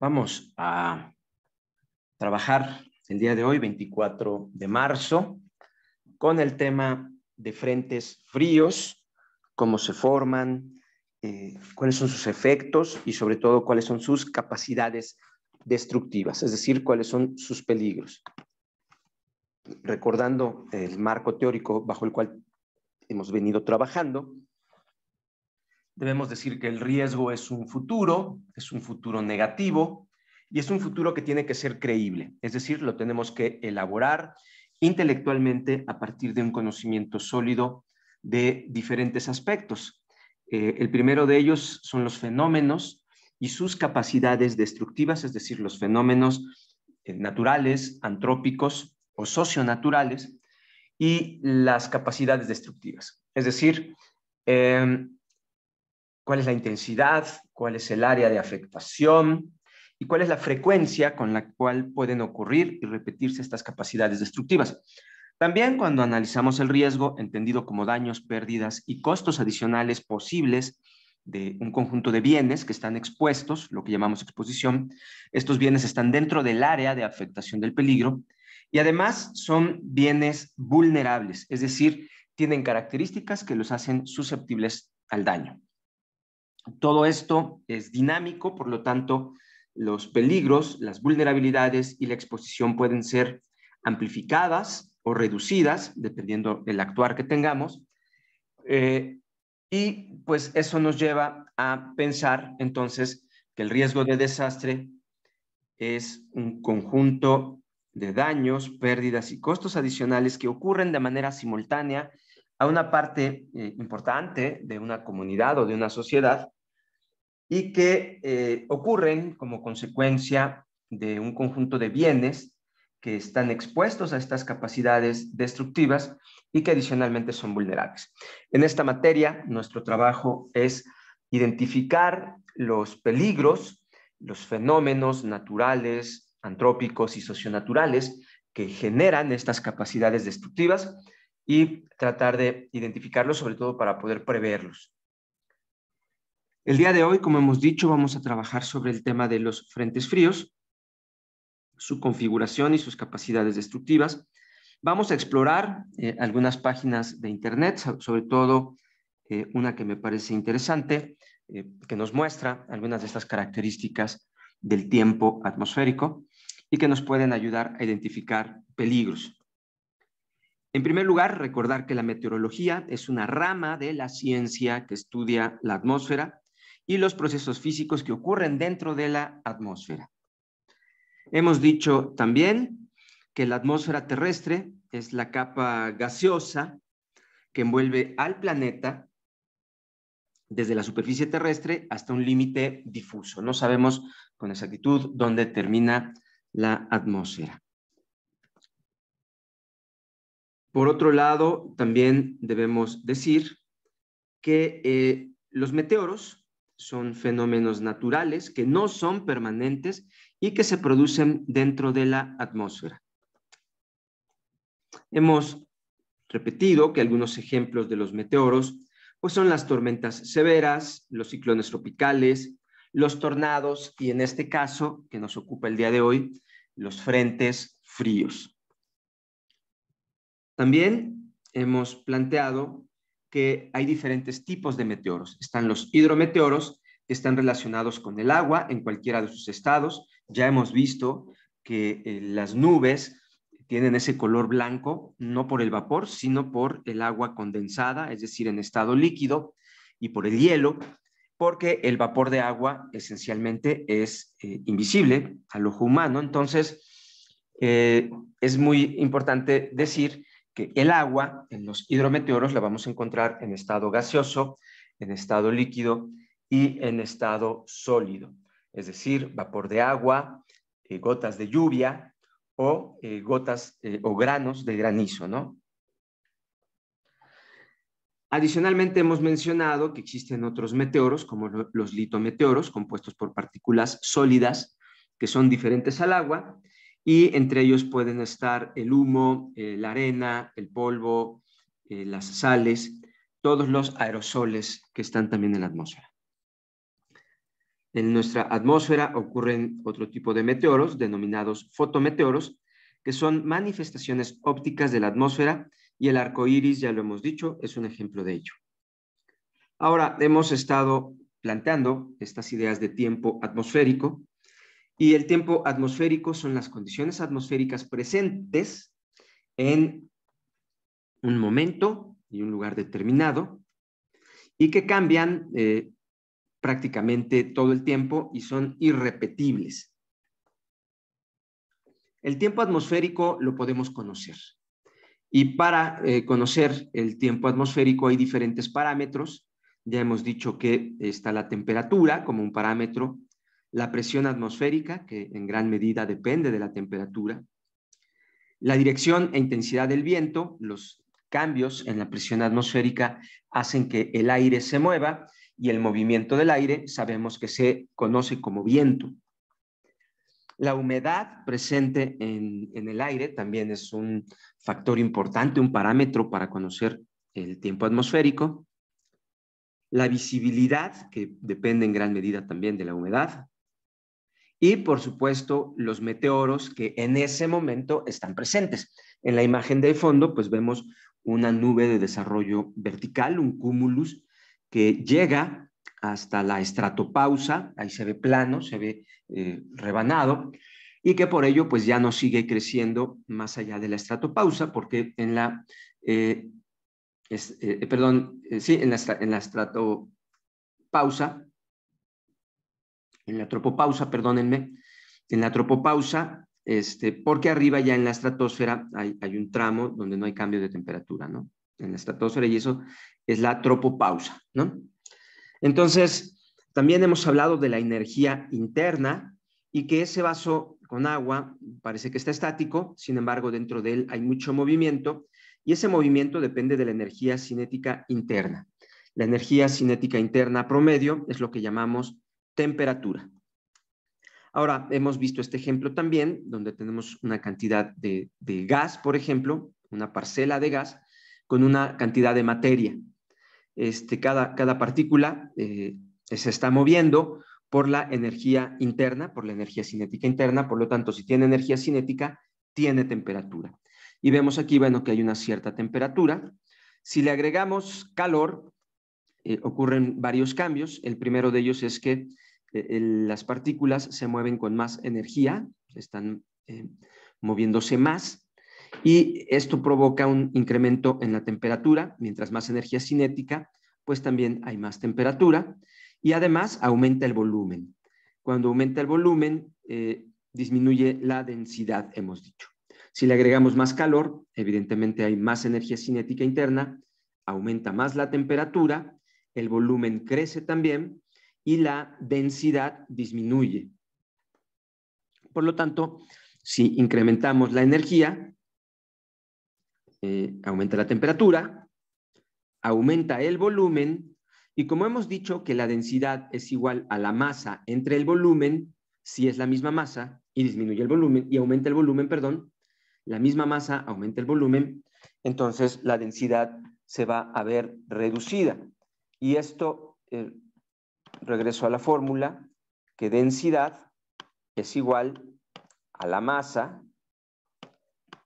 Vamos a trabajar el día de hoy, 24 de marzo, con el tema de frentes fríos, cómo se forman, eh, cuáles son sus efectos y sobre todo cuáles son sus capacidades destructivas, es decir, cuáles son sus peligros. Recordando el marco teórico bajo el cual hemos venido trabajando, debemos decir que el riesgo es un futuro, es un futuro negativo y es un futuro que tiene que ser creíble, es decir, lo tenemos que elaborar intelectualmente a partir de un conocimiento sólido de diferentes aspectos. Eh, el primero de ellos son los fenómenos y sus capacidades destructivas, es decir, los fenómenos eh, naturales, antrópicos o socionaturales, y las capacidades destructivas. Es decir, em, cuál es la intensidad, cuál es el área de afectación y cuál es la frecuencia con la cual pueden ocurrir y repetirse estas capacidades destructivas. También cuando analizamos el riesgo, entendido como daños, pérdidas y costos adicionales posibles de un conjunto de bienes que están expuestos, lo que llamamos exposición, estos bienes están dentro del área de afectación del peligro y además son bienes vulnerables, es decir, tienen características que los hacen susceptibles al daño. Todo esto es dinámico, por lo tanto, los peligros, las vulnerabilidades y la exposición pueden ser amplificadas o reducidas, dependiendo del actuar que tengamos. Eh, y pues eso nos lleva a pensar entonces que el riesgo de desastre es un conjunto de daños, pérdidas y costos adicionales que ocurren de manera simultánea a una parte eh, importante de una comunidad o de una sociedad y que eh, ocurren como consecuencia de un conjunto de bienes que están expuestos a estas capacidades destructivas y que adicionalmente son vulnerables. En esta materia, nuestro trabajo es identificar los peligros, los fenómenos naturales, antrópicos y socionaturales que generan estas capacidades destructivas y tratar de identificarlos, sobre todo para poder preverlos. El día de hoy, como hemos dicho, vamos a trabajar sobre el tema de los frentes fríos, su configuración y sus capacidades destructivas. Vamos a explorar eh, algunas páginas de Internet, sobre todo eh, una que me parece interesante, eh, que nos muestra algunas de estas características del tiempo atmosférico y que nos pueden ayudar a identificar peligros. En primer lugar, recordar que la meteorología es una rama de la ciencia que estudia la atmósfera y los procesos físicos que ocurren dentro de la atmósfera. Hemos dicho también que la atmósfera terrestre es la capa gaseosa que envuelve al planeta desde la superficie terrestre hasta un límite difuso. No sabemos con exactitud dónde termina la atmósfera. Por otro lado, también debemos decir que eh, los meteoros son fenómenos naturales que no son permanentes y que se producen dentro de la atmósfera. Hemos repetido que algunos ejemplos de los meteoros pues son las tormentas severas, los ciclones tropicales, los tornados y en este caso que nos ocupa el día de hoy, los frentes fríos. También hemos planteado que hay diferentes tipos de meteoros. Están los hidrometeoros, que están relacionados con el agua en cualquiera de sus estados. Ya hemos visto que eh, las nubes tienen ese color blanco, no por el vapor, sino por el agua condensada, es decir, en estado líquido, y por el hielo, porque el vapor de agua esencialmente es eh, invisible al ojo humano. Entonces, eh, es muy importante decir el agua en los hidrometeoros la vamos a encontrar en estado gaseoso, en estado líquido y en estado sólido, es decir, vapor de agua, eh, gotas de lluvia o eh, gotas eh, o granos de granizo, Adicionalmente hemos mencionado que existen otros meteoros, como los litometeoros, compuestos por partículas sólidas que son diferentes al agua y entre ellos pueden estar el humo, eh, la arena, el polvo, eh, las sales, todos los aerosoles que están también en la atmósfera. En nuestra atmósfera ocurren otro tipo de meteoros, denominados fotometeoros, que son manifestaciones ópticas de la atmósfera y el arco iris, ya lo hemos dicho, es un ejemplo de ello. Ahora, hemos estado planteando estas ideas de tiempo atmosférico, y el tiempo atmosférico son las condiciones atmosféricas presentes en un momento y un lugar determinado y que cambian eh, prácticamente todo el tiempo y son irrepetibles. El tiempo atmosférico lo podemos conocer. Y para eh, conocer el tiempo atmosférico hay diferentes parámetros. Ya hemos dicho que está la temperatura como un parámetro, la presión atmosférica, que en gran medida depende de la temperatura, la dirección e intensidad del viento, los cambios en la presión atmosférica hacen que el aire se mueva y el movimiento del aire sabemos que se conoce como viento. La humedad presente en, el aire también es un factor importante, un parámetro para conocer el tiempo atmosférico. La visibilidad, que depende en gran medida también de la humedad y por supuesto los meteoros que en ese momento están presentes. En la imagen de fondo pues vemos una nube de desarrollo vertical, un cúmulus que llega hasta la estratopausa, ahí se ve plano, se ve eh, rebanado, y que por ello pues ya no sigue creciendo más allá de la estratopausa, porque en la, eh, eh, perdón, sí, en la, en la estratopausa en la tropopausa, perdónenme, en la tropopausa, este, porque arriba ya en la estratosfera hay, hay un tramo donde no hay cambio de temperatura, ¿no? En la estratosfera y eso es la tropopausa, ¿no? Entonces, también hemos hablado de la energía interna y que ese vaso con agua parece que está estático, sin embargo, dentro de él hay mucho movimiento y ese movimiento depende de la energía cinética interna. La energía cinética interna promedio es lo que llamamos temperatura. Ahora, hemos visto este ejemplo también, donde tenemos una cantidad de, gas, por ejemplo, una parcela de gas, con una cantidad de materia. Este, cada, cada partícula eh, se está moviendo por la energía interna, por la energía cinética interna, por lo tanto, si tiene energía cinética, tiene temperatura. Y vemos aquí, bueno, que hay una cierta temperatura. Si le agregamos calor, eh, ocurren varios cambios. El primero de ellos es que e, las partículas se mueven con más energía, están eh, moviéndose más, y esto provoca un incremento en la temperatura. Mientras más energía cinética, pues también hay más temperatura, y además aumenta el volumen. Cuando aumenta el volumen, eh, disminuye la densidad, hemos dicho. Si le agregamos más calor, evidentemente hay más energía cinética interna, aumenta más la temperatura, el volumen crece también y la densidad disminuye. Por lo tanto, si incrementamos la energía, eh, aumenta la temperatura, aumenta el volumen, y como hemos dicho que la densidad es igual a la masa entre el volumen, si es la misma masa y disminuye el volumen y aumenta el volumen, perdón, la misma masa aumenta el volumen, entonces la densidad se va a ver reducida. Y esto eh, regreso a la fórmula, que densidad es igual a la masa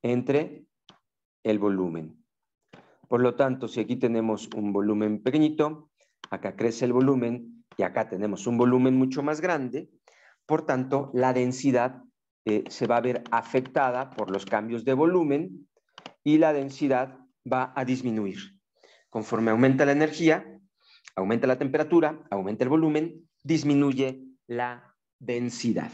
entre el volumen. Por lo tanto, si aquí tenemos un volumen pequeñito, acá crece el volumen y acá tenemos un volumen mucho más grande, por tanto, la densidad eh, se va a ver afectada por los cambios de volumen y la densidad va a disminuir. Conforme aumenta la energía, Aumenta la temperatura, aumenta el volumen, disminuye la densidad.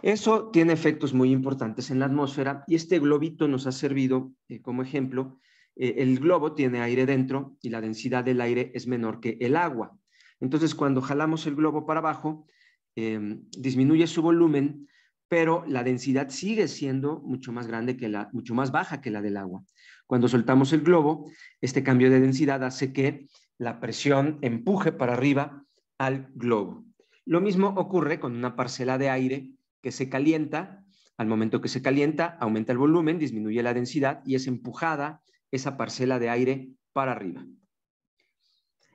Eso tiene efectos muy importantes en la atmósfera y este globito nos ha servido eh, como ejemplo. Eh, el globo tiene aire dentro y la densidad del aire es menor que el agua. Entonces, cuando jalamos el globo para abajo, em, disminuye su volumen, pero la densidad sigue siendo mucho más grande que la, mucho más baja que la del agua. Cuando soltamos el globo, este cambio de densidad hace que la presión empuje para arriba al globo. Lo mismo ocurre con una parcela de aire que se calienta. Al momento que se calienta, aumenta el volumen, disminuye la densidad y es empujada esa parcela de aire para arriba.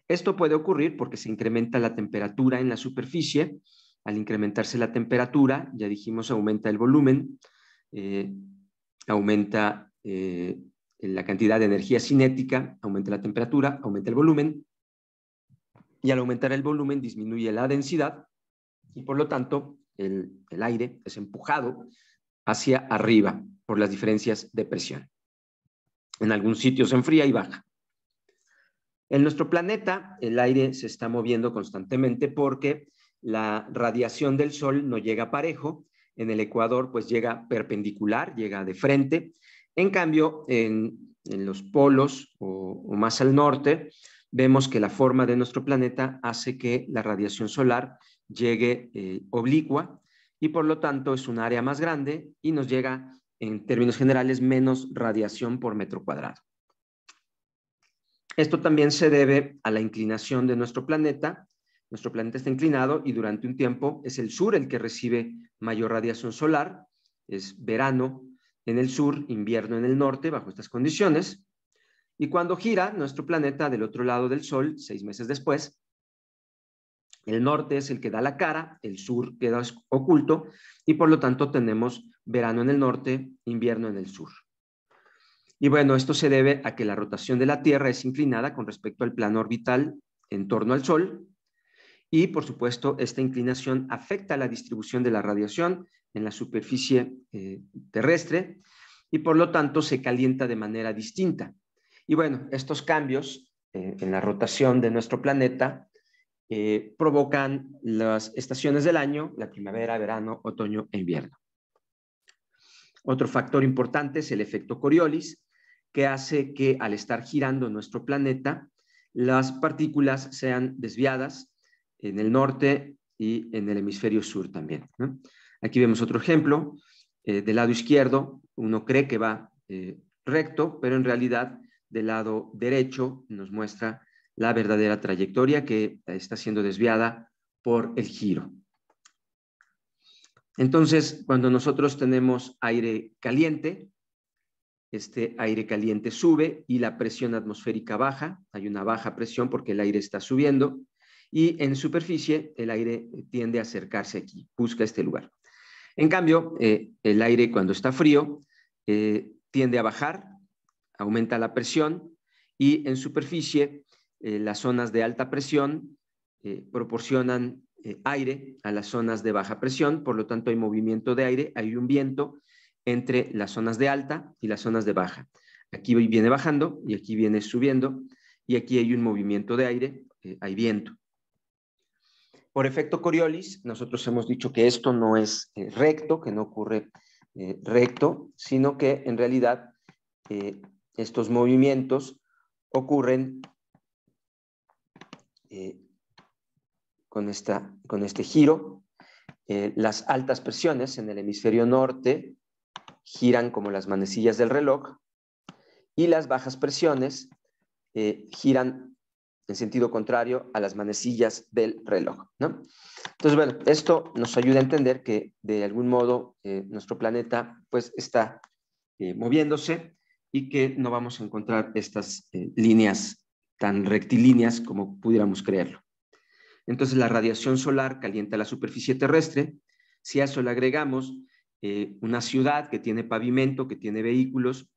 Esto puede ocurrir porque se incrementa la temperatura en la superficie. Al incrementarse la temperatura, ya dijimos, aumenta el volumen, eh, aumenta eh, la cantidad de energía cinética, aumenta la temperatura, aumenta el volumen, y al aumentar el volumen disminuye la densidad y por lo tanto el, aire es empujado hacia arriba por las diferencias de presión. En algunos sitios se enfría y baja. En nuestro planeta el aire se está moviendo constantemente porque la radiación del sol no llega parejo. En el Ecuador pues llega perpendicular, llega de frente en cambio, en, los polos o, más al norte, vemos que la forma de nuestro planeta hace que la radiación solar llegue eh, oblicua y por lo tanto es un área más grande y nos llega en términos generales menos radiación por metro cuadrado. Esto también se debe a la inclinación de nuestro planeta. Nuestro planeta está inclinado y durante un tiempo es el sur el que recibe mayor radiación solar. Es verano en el sur, invierno en el norte, bajo estas condiciones. Y cuando gira nuestro planeta del otro lado del Sol, seis meses después, el norte es el que da la cara, el sur queda oculto y por lo tanto tenemos verano en el norte, invierno en el sur. Y bueno, esto se debe a que la rotación de la Tierra es inclinada con respecto al plano orbital en torno al Sol y por supuesto esta inclinación afecta la distribución de la radiación en la superficie eh, terrestre y por lo tanto se calienta de manera distinta. Y bueno, estos cambios eh, en la rotación de nuestro planeta eh, provocan las estaciones del año, la primavera, verano, otoño e invierno. Otro factor importante es el efecto Coriolis, que hace que al estar girando nuestro planeta, las partículas sean desviadas en el norte y en el hemisferio sur también. Aquí vemos otro ejemplo. Eh, del lado izquierdo, uno cree que va eh, recto, pero en realidad del lado derecho nos muestra la verdadera trayectoria que está siendo desviada por el giro. Entonces, cuando nosotros tenemos aire caliente, este aire caliente sube y la presión atmosférica baja, hay una baja presión porque el aire está subiendo, y en superficie el aire tiende a acercarse aquí, busca este lugar. En cambio, eh, el aire cuando está frío eh, tiende a bajar, aumenta la presión y en superficie eh, las zonas de alta presión proporcionan aire a las zonas de baja presión, por lo tanto hay movimiento de aire, hay un viento entre las zonas de alta y las zonas de baja. Aquí viene bajando y aquí viene subiendo y aquí hay un movimiento de aire, hay viento. Por efecto Coriolis, nosotros hemos dicho que esto no es eh, recto, que no ocurre eh, recto, sino que en realidad eh, estos movimientos ocurren con, esta, con este giro. las altas presiones en el hemisferio norte giran como las manecillas del reloj y las bajas presiones giran en sentido contrario a las manecillas del reloj. ¿no? Entonces, bueno, esto nos ayuda a entender que de algún modo eh, nuestro planeta pues está eh, moviéndose y que no vamos a encontrar estas eh, líneas tan rectilíneas como pudiéramos creerlo. Entonces, la radiación solar calienta la superficie terrestre. Si a eso le agregamos una ciudad que tiene pavimento, que tiene vehículos,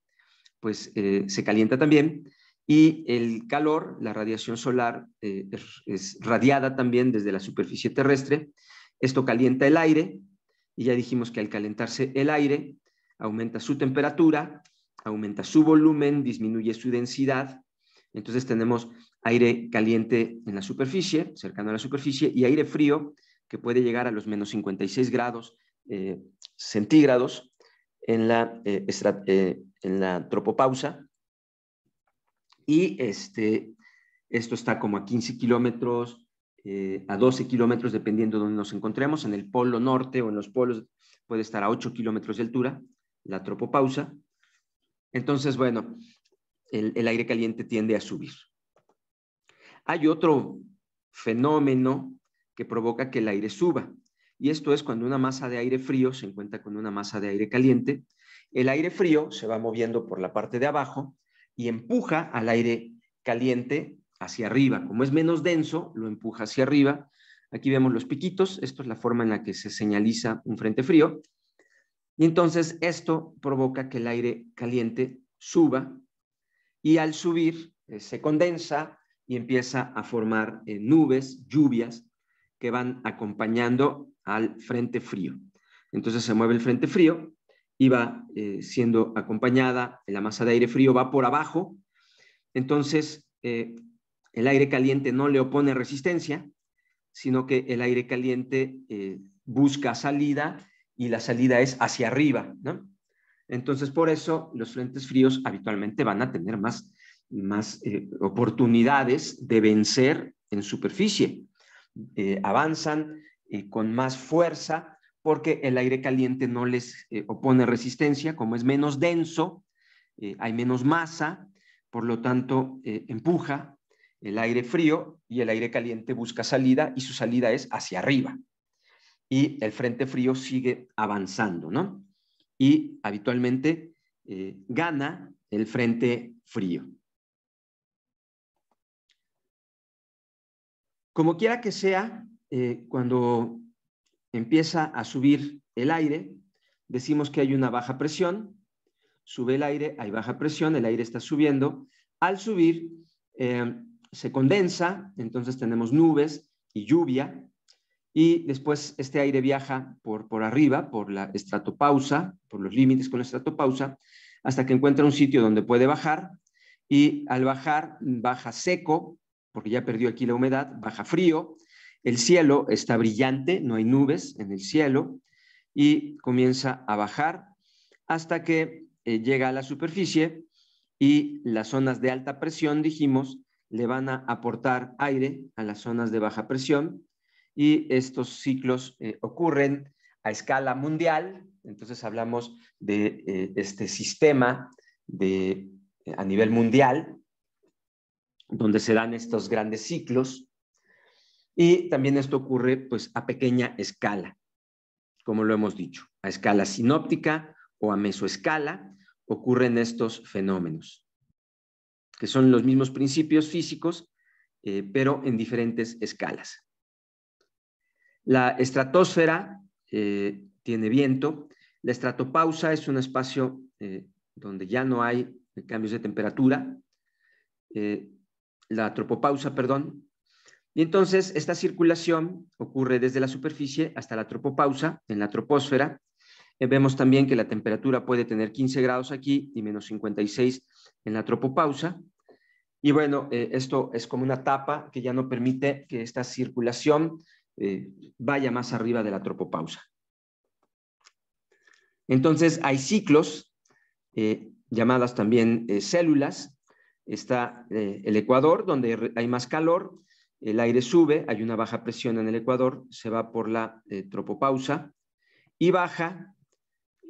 pues se calienta también y el calor, la radiación solar, eh, es, radiada también desde la superficie terrestre. Esto calienta el aire, y ya dijimos que al calentarse el aire, aumenta su temperatura, aumenta su volumen, disminuye su densidad. Entonces tenemos aire caliente en la superficie, cercano a la superficie, y aire frío que puede llegar a los menos 56 grados eh, centígrados en la, eh, en la tropopausa y este, esto está como a 15 kilómetros, eh, a 12 kilómetros, dependiendo de donde nos encontremos. En el polo norte o en los polos puede estar a 8 kilómetros de altura, la tropopausa. Entonces, bueno, el, el aire caliente tiende a subir. Hay otro fenómeno que provoca que el aire suba. Y esto es cuando una masa de aire frío se encuentra con una masa de aire caliente. El aire frío se va moviendo por la parte de abajo y empuja al aire caliente hacia arriba. Como es menos denso, lo empuja hacia arriba. Aquí vemos los piquitos, esto es la forma en la que se señaliza un frente frío. Y entonces esto provoca que el aire caliente suba y al subir eh, se condensa y empieza a formar eh, nubes, lluvias, que van acompañando al frente frío. Entonces se mueve el frente frío Iba eh, siendo acompañada, la masa de aire frío va por abajo, entonces eh, el aire caliente no le opone resistencia, sino que el aire caliente eh, busca salida y la salida es hacia arriba, Entonces, por eso los frentes fríos habitualmente van a tener más, más oportunidades de vencer en superficie. avanzan con más fuerza porque el aire caliente no les eh, opone resistencia, como es menos denso, eh, hay menos masa, por lo tanto eh, empuja el aire frío y el aire caliente busca salida y su salida es hacia arriba. Y el frente frío sigue avanzando, ¿no? Y habitualmente gana el frente frío. Como quiera que sea, cuando empieza a subir el aire, decimos que hay una baja presión, sube el aire, hay baja presión, el aire está subiendo, al subir em, se condensa, entonces tenemos nubes y lluvia, y después este aire viaja por, por arriba, por la estratopausa, por los límites con la estratopausa, hasta que encuentra un sitio donde puede bajar, y al bajar baja seco, porque ya perdió aquí la humedad, baja frío, el cielo está brillante, no hay nubes en el cielo, y comienza a bajar hasta que eh, llega a la superficie y las zonas de alta presión, dijimos, le van a aportar aire a las zonas de baja presión y estos ciclos eh, ocurren a escala mundial. Entonces hablamos de eh, este sistema de, a nivel mundial, donde se dan estos grandes ciclos y también esto ocurre pues a pequeña escala, como lo hemos dicho, a escala sinóptica o a mesoescala ocurren estos fenómenos, que son los mismos principios físicos, eh, pero en diferentes escalas. La estratosfera eh, tiene viento, la estratopausa es un espacio eh, donde ya no hay cambios de temperatura, la tropopausa, perdón, y entonces esta circulación ocurre desde la superficie hasta la tropopausa, en la troposfera. Eh, vemos también que la temperatura puede tener 15 grados aquí y menos 56 en la tropopausa. Y bueno, eh, esto es como una tapa que ya no permite que esta circulación eh, vaya más arriba de la tropopausa. Entonces hay ciclos, llamadas también células. Está el ecuador, donde hay más calor, el aire sube, hay una baja presión en el Ecuador, se va por la eh, tropopausa y baja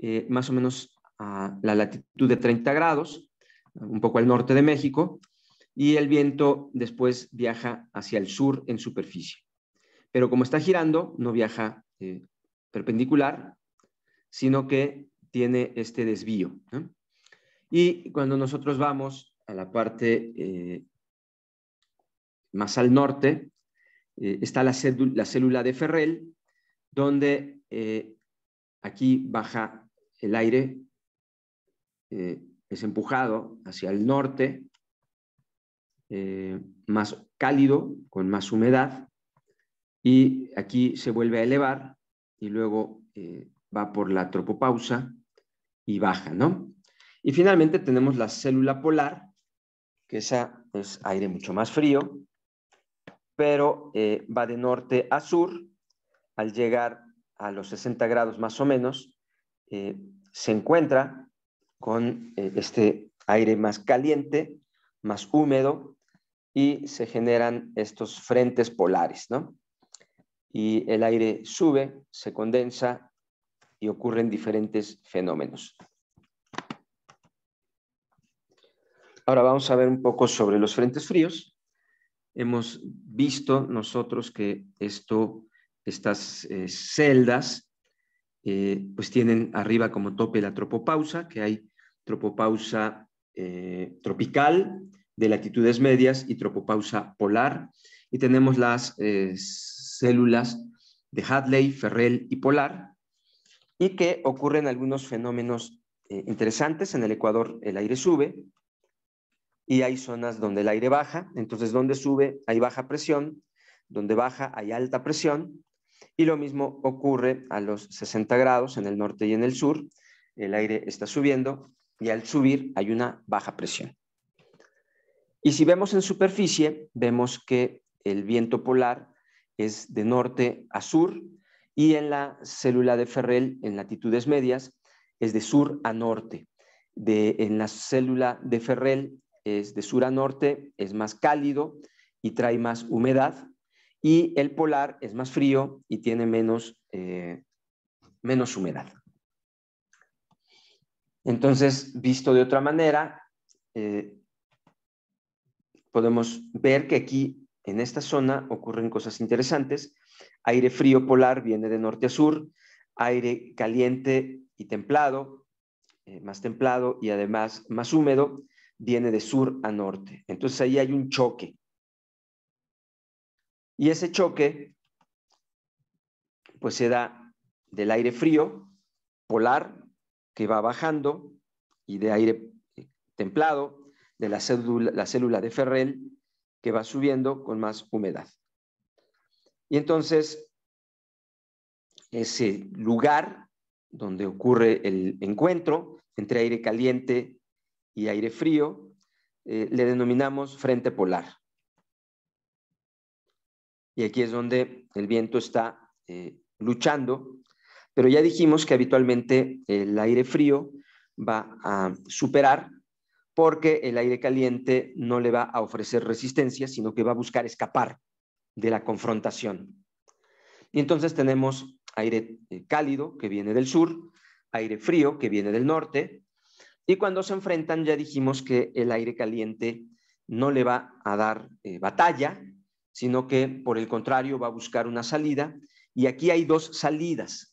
eh, más o menos a la latitud de 30 grados, un poco al norte de México, y el viento después viaja hacia el sur en superficie. Pero como está girando, no viaja eh, perpendicular, sino que tiene este desvío. Y cuando nosotros vamos a la parte más al norte, eh, está la, célula de Ferrel, donde eh, aquí baja el aire, eh, es empujado hacia el norte, más cálido, con más humedad, y aquí se vuelve a elevar y luego va por la tropopausa y baja, ¿no? Y finalmente tenemos la célula polar, que esa es aire mucho más frío, pero eh, va de norte a sur. Al llegar a los 60 grados más o menos, eh, se encuentra con eh, este aire más caliente, más húmedo, y se generan estos frentes polares, ¿no? Y el aire sube, se condensa y ocurren diferentes fenómenos. Ahora vamos a ver un poco sobre los frentes fríos hemos visto nosotros que esto, estas eh, celdas, eh, pues tienen arriba como tope la tropopausa, que hay tropopausa eh, tropical de latitudes medias y tropopausa polar. Y tenemos las células de Hadley, Ferrel y Polar, y que ocurren algunos fenómenos interesantes. En el Ecuador el aire sube, y hay zonas donde el aire baja, entonces donde sube hay baja presión, donde baja hay alta presión, y lo mismo ocurre a los 60 grados en el norte y en el sur, el aire está subiendo y al subir hay una baja presión. Y si vemos en superficie, vemos que el viento polar es de norte a sur y en la célula de Ferrel, en latitudes medias, es de sur a norte. De, en la célula de Ferrel es de sur a norte, es más cálido y trae más humedad. Y el polar es más frío y tiene menos, eh, humedad. Entonces, visto de otra manera, eh, podemos ver que aquí, en esta zona, ocurren cosas interesantes. Aire frío polar viene de norte a sur, aire caliente y templado, eh, más templado y además más húmedo, viene de sur a norte. Entonces ahí hay un choque. Y ese choque, pues se da del aire frío, polar, que va bajando, y de aire eh, templado, de la célula, la célula de Ferrel, que va subiendo con más humedad. Y entonces, ese lugar donde ocurre el encuentro entre aire caliente y aire frío, eh, le denominamos frente polar. Y aquí es donde el viento está eh, luchando, pero ya dijimos que habitualmente el aire frío va a superar porque el aire caliente no le va a ofrecer resistencia, sino que va a buscar escapar de la confrontación. Y entonces tenemos aire eh, cálido que viene del sur, aire frío que viene del norte, y cuando se enfrentan, ya dijimos que el aire caliente no le va a dar eh, batalla, sino que por el contrario va a buscar una salida. Y aquí hay dos salidas.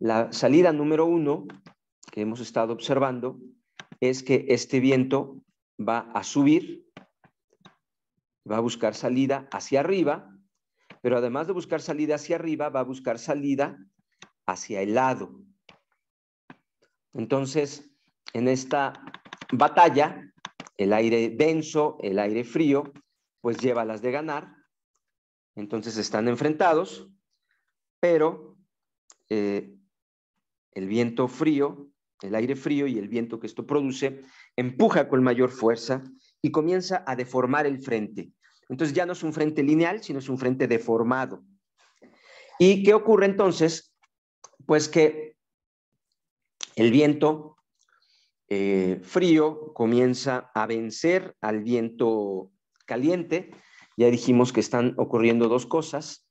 La salida número uno que hemos estado observando es que este viento va a subir, va a buscar salida hacia arriba, pero además de buscar salida hacia arriba, va a buscar salida hacia el lado. Entonces, en esta batalla, el aire denso, el aire frío, pues lleva las de ganar. Entonces están enfrentados, pero eh, el viento frío, el aire frío y el viento que esto produce empuja con mayor fuerza y comienza a deformar el frente. Entonces ya no es un frente lineal, sino es un frente deformado. ¿Y qué ocurre entonces? Pues que el viento eh, frío comienza a vencer al viento caliente. Ya dijimos que están ocurriendo dos cosas.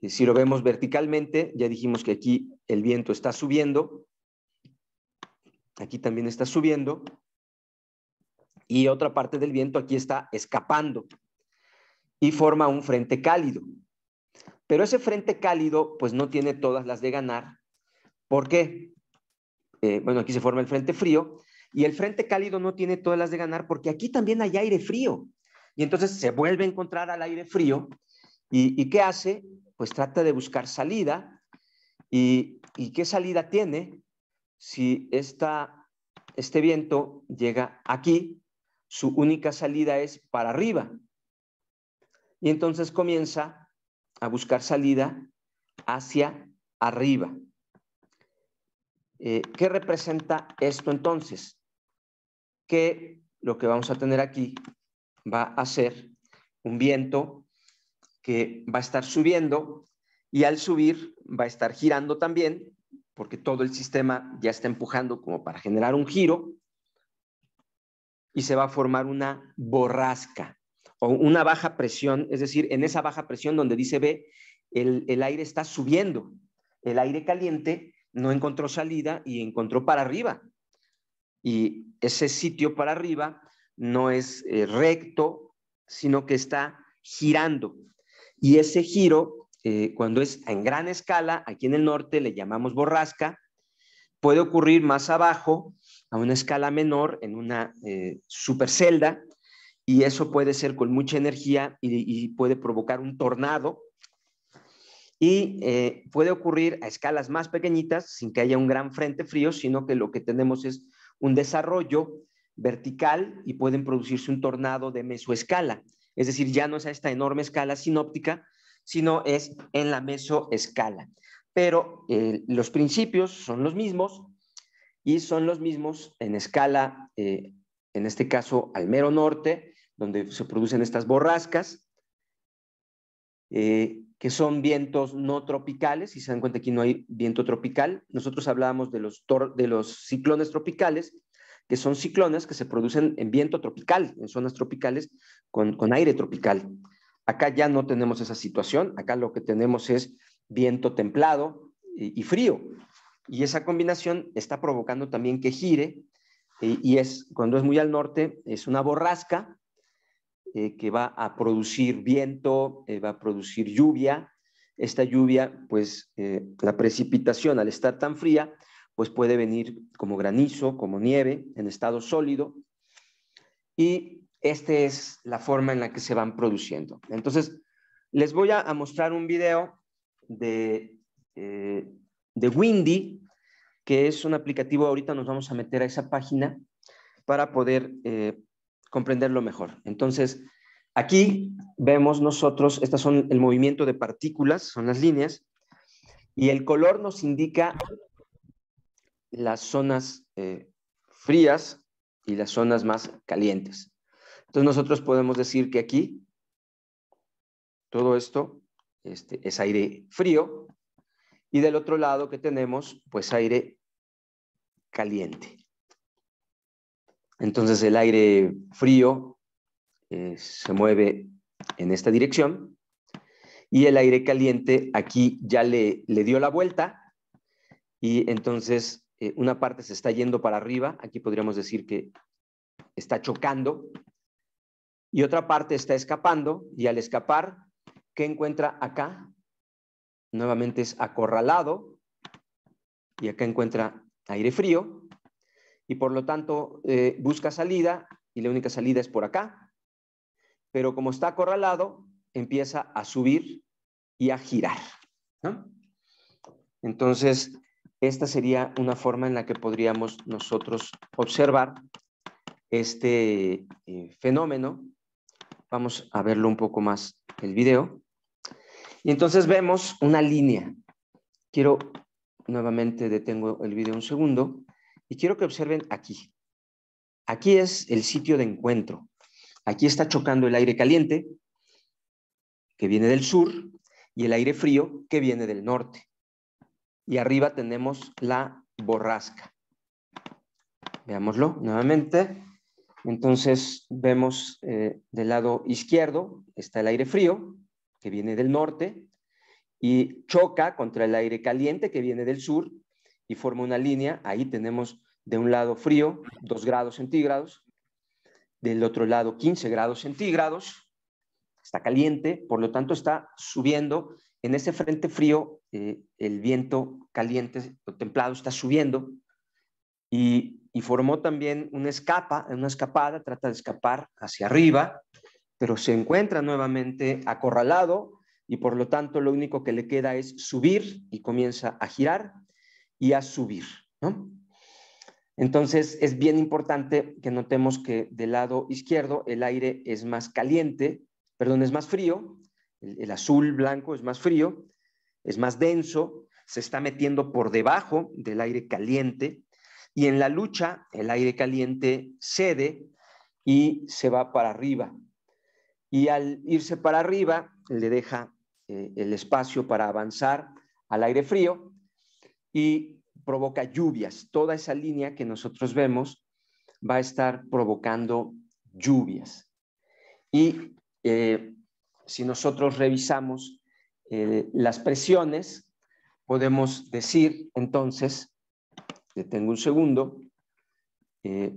Eh, si lo vemos verticalmente, ya dijimos que aquí el viento está subiendo, aquí también está subiendo, y otra parte del viento aquí está escapando y forma un frente cálido. Pero ese frente cálido, pues no tiene todas las de ganar. ¿Por qué? Eh, bueno, aquí se forma el frente frío, y el frente cálido no tiene todas las de ganar porque aquí también hay aire frío. Y entonces se vuelve a encontrar al aire frío. ¿Y, qué hace? Pues trata de buscar salida. ¿Y, qué salida tiene? Si este viento llega aquí, su única salida es para arriba. Y entonces comienza a buscar salida hacia arriba. Eh, ¿Qué representa esto entonces? que lo que vamos a tener aquí va a ser un viento que va a estar subiendo y al subir va a estar girando también, porque todo el sistema ya está empujando como para generar un giro y se va a formar una borrasca o una baja presión, es decir, en esa baja presión donde dice B, el, el aire está subiendo, el aire caliente no encontró salida y encontró para arriba. Y ese sitio para arriba no es eh, recto, sino que está girando. Y ese giro, eh, cuando es en gran escala, aquí en el norte le llamamos borrasca, puede ocurrir más abajo, a una escala menor, en una super eh, supercelda, y eso puede ser con mucha energía y, puede provocar un tornado. Y puede ocurrir a escalas más pequeñitas, sin que haya un gran frente frío, sino que lo que tenemos es un desarrollo vertical y pueden producirse un tornado de mesoescala. Es decir, ya no es a esta enorme escala sinóptica, sino es en la mesoescala. Pero eh, los principios son los mismos y son los mismos en escala, eh, en este caso al mero norte, donde se producen estas borrascas, eh, que son vientos no tropicales, y se dan cuenta que aquí no hay viento tropical. Nosotros hablábamos de los, de los ciclones tropicales, que son ciclones que se producen en viento tropical, en zonas tropicales, con, aire tropical. Acá ya no tenemos esa situación, acá lo que tenemos es viento templado y, frío. Y esa combinación está provocando también que gire, y, eh, y es cuando es muy al norte, es una borrasca, eh, que va a producir viento, eh, va a producir lluvia. Esta lluvia, pues eh, la precipitación al estar tan fría, pues puede venir como granizo, como nieve, en estado sólido. Y esta es la forma en la que se van produciendo. Entonces, les voy a, mostrar un video de, de Windy, que es un aplicativo, ahorita nos vamos a meter a esa página para poder comprenderlo mejor. Entonces, aquí vemos nosotros, estas son el movimiento de partículas, son las líneas, y el color nos indica las zonas eh, frías y las zonas más calientes. Entonces nosotros podemos decir que aquí todo esto este, es aire frío y del otro lado que tenemos pues aire caliente. Entonces el aire frío eh, se mueve en esta dirección y el aire caliente aquí ya le, dio la vuelta y entonces eh, una parte se está yendo para arriba, aquí podríamos decir que está chocando y otra parte está escapando y al escapar, ¿qué encuentra acá? Nuevamente es acorralado y acá encuentra aire frío y por lo tanto eh, busca salida y la única salida es por acá. Pero como está acorralado, empieza a subir y a girar. Entonces, esta sería una forma en la que podríamos nosotros observar este eh, fenómeno. Vamos a verlo un poco más el video. Y entonces vemos una línea. Quiero, nuevamente detengo el video un segundo. Y quiero que observen aquí. Aquí es el sitio de encuentro. Aquí está chocando el aire caliente, que viene del sur, y el aire frío, que viene del norte. Y arriba tenemos la borrasca. Veámoslo nuevamente. Entonces vemos eh, del lado izquierdo está el aire frío, que viene del norte, y choca contra el aire caliente que viene del sur y forma una línea. Ahí tenemos de un lado frío, 2 grados centígrados, del otro lado 15 grados centígrados, está caliente, por lo tanto está subiendo. En ese frente frío, eh, el viento caliente o templado está subiendo y, y, formó también una escapa, una escapada, trata de escapar hacia arriba, pero se encuentra nuevamente acorralado y por lo tanto lo único que le queda es subir y comienza a girar y a subir. ¿no? Entonces, es bien importante que notemos que del lado izquierdo el aire es más caliente, perdón, es más frío, el, azul blanco es más frío, es más denso, se está metiendo por debajo del aire caliente y en la lucha el aire caliente cede y se va para arriba. Y al irse para arriba le deja eh, el espacio para avanzar al aire frío y provoca lluvias. Toda esa línea que nosotros vemos va a estar provocando lluvias. Y eh, si nosotros revisamos eh, las presiones, podemos decir entonces, detengo un segundo, eh,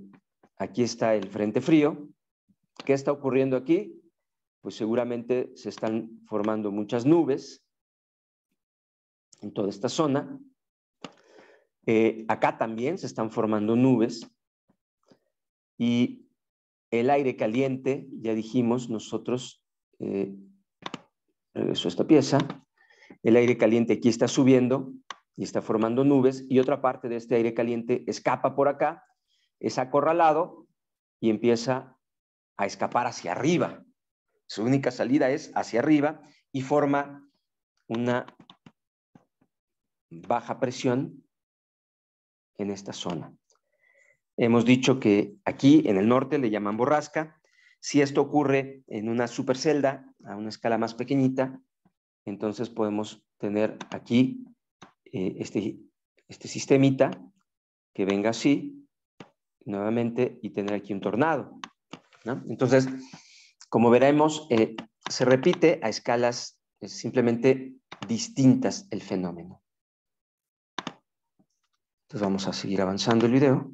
aquí está el frente frío. ¿Qué está ocurriendo aquí? Pues seguramente se están formando muchas nubes en toda esta zona. Eh, acá también se están formando nubes y el aire caliente, ya dijimos nosotros, eh, regreso a esta pieza, el aire caliente aquí está subiendo y está formando nubes y otra parte de este aire caliente escapa por acá, es acorralado y empieza a escapar hacia arriba. Su única salida es hacia arriba y forma una baja presión en esta zona. Hemos dicho que aquí en el norte le llaman borrasca. Si esto ocurre en una supercelda a una escala más pequeñita, entonces podemos tener aquí eh, este, este sistemita que venga así nuevamente y tener aquí un tornado. Entonces, como veremos, eh, se repite a escalas simplemente distintas el fenómeno. Entonces vamos a seguir avanzando el video.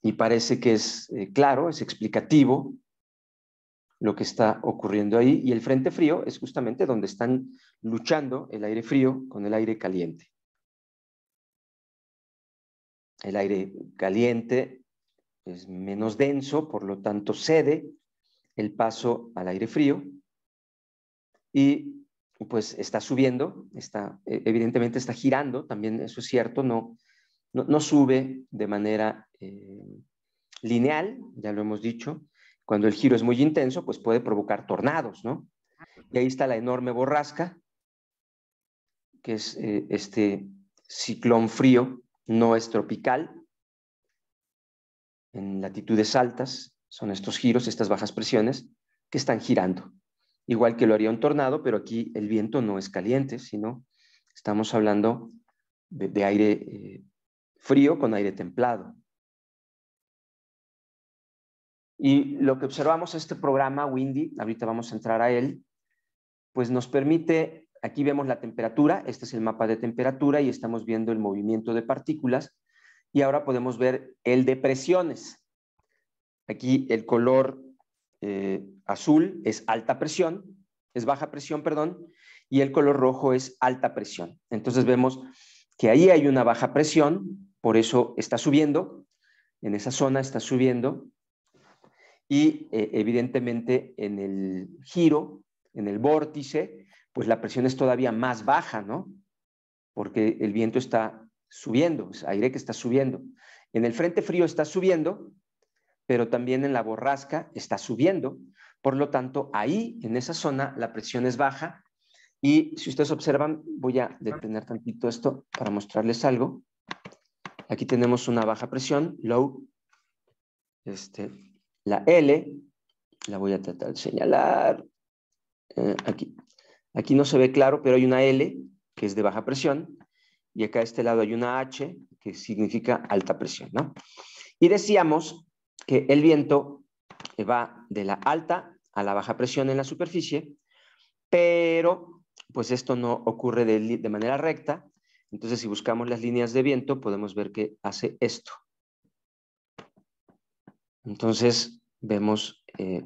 Y parece que es eh, claro, es explicativo lo que está ocurriendo ahí. Y el frente frío es justamente donde están luchando el aire frío con el aire caliente. El aire caliente es menos denso, por lo tanto cede el paso al aire frío y pues está subiendo, está, e, evidentemente está girando, también eso es cierto, no, no, sube de manera eh, lineal, ya lo hemos dicho, cuando el giro es muy intenso, pues puede provocar tornados, ¿no? Y ahí está la enorme borrasca, que es eh, este ciclón frío, no es tropical, en latitudes altas, son estos giros, estas bajas presiones que están girando igual que lo haría un tornado, pero aquí el viento no es caliente, sino estamos hablando de, aire eh, frío con aire templado. Y lo que observamos este programa Windy, ahorita vamos a entrar a él, pues nos permite, aquí vemos la temperatura, este es el mapa de temperatura y estamos viendo el movimiento de partículas y ahora podemos ver el de presiones. Aquí el color eh, azul es alta presión, es baja presión, perdón, y el color rojo es alta presión. Entonces vemos que ahí hay una baja presión, por eso está subiendo, en esa zona está subiendo, y eh, evidentemente en el giro, en el vórtice, pues la presión es todavía más baja, ¿no? Porque el viento está subiendo, es aire que está subiendo. En el frente frío está subiendo, pero también en la borrasca está subiendo, por lo tanto, ahí, en esa zona, la presión es baja. Y si ustedes observan, voy a detener tantito esto para mostrarles algo. Aquí tenemos una baja presión, low. Este, la L, la voy a tratar de señalar. Eh, aquí. Aquí no se ve claro, pero hay una L, que es de baja presión. Y acá a este lado hay una H, que significa alta presión, Y decíamos que el viento va de la alta a la baja presión en la superficie, pero pues esto no ocurre de, manera recta. Entonces, si buscamos las líneas de viento, podemos ver que hace esto. Entonces, vemos eh,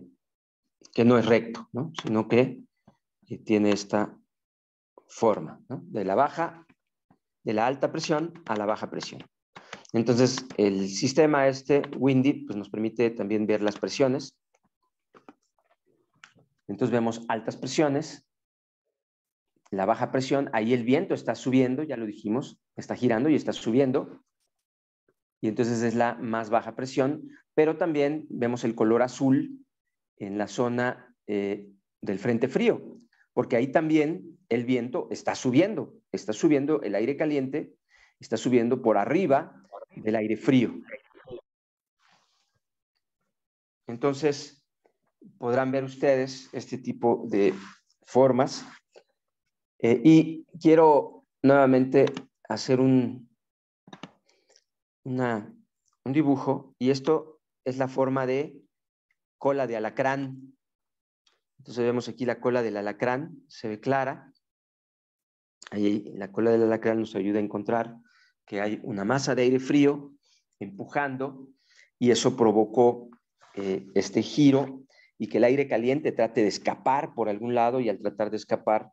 que no es recto, sino que eh, tiene esta forma, de la baja, de la alta presión a la baja presión. Entonces, el sistema este, Windy, pues nos permite también ver las presiones entonces vemos altas presiones, la baja presión, ahí el viento está subiendo, ya lo dijimos, está girando y está subiendo. Y entonces es la más baja presión, pero también vemos el color azul en la zona eh, del frente frío, porque ahí también el viento está subiendo, está subiendo el aire caliente, está subiendo por arriba del aire frío. Entonces, podrán ver ustedes este tipo de formas. Eh, y quiero nuevamente hacer un, un dibujo y esto es la forma de cola de alacrán. Entonces vemos aquí la cola del alacrán, se ve clara. Ahí la cola del alacrán nos ayuda a encontrar que hay una masa de aire frío empujando y eso provocó eh, este giro y que el aire caliente trate de escapar por algún lado y al tratar de escapar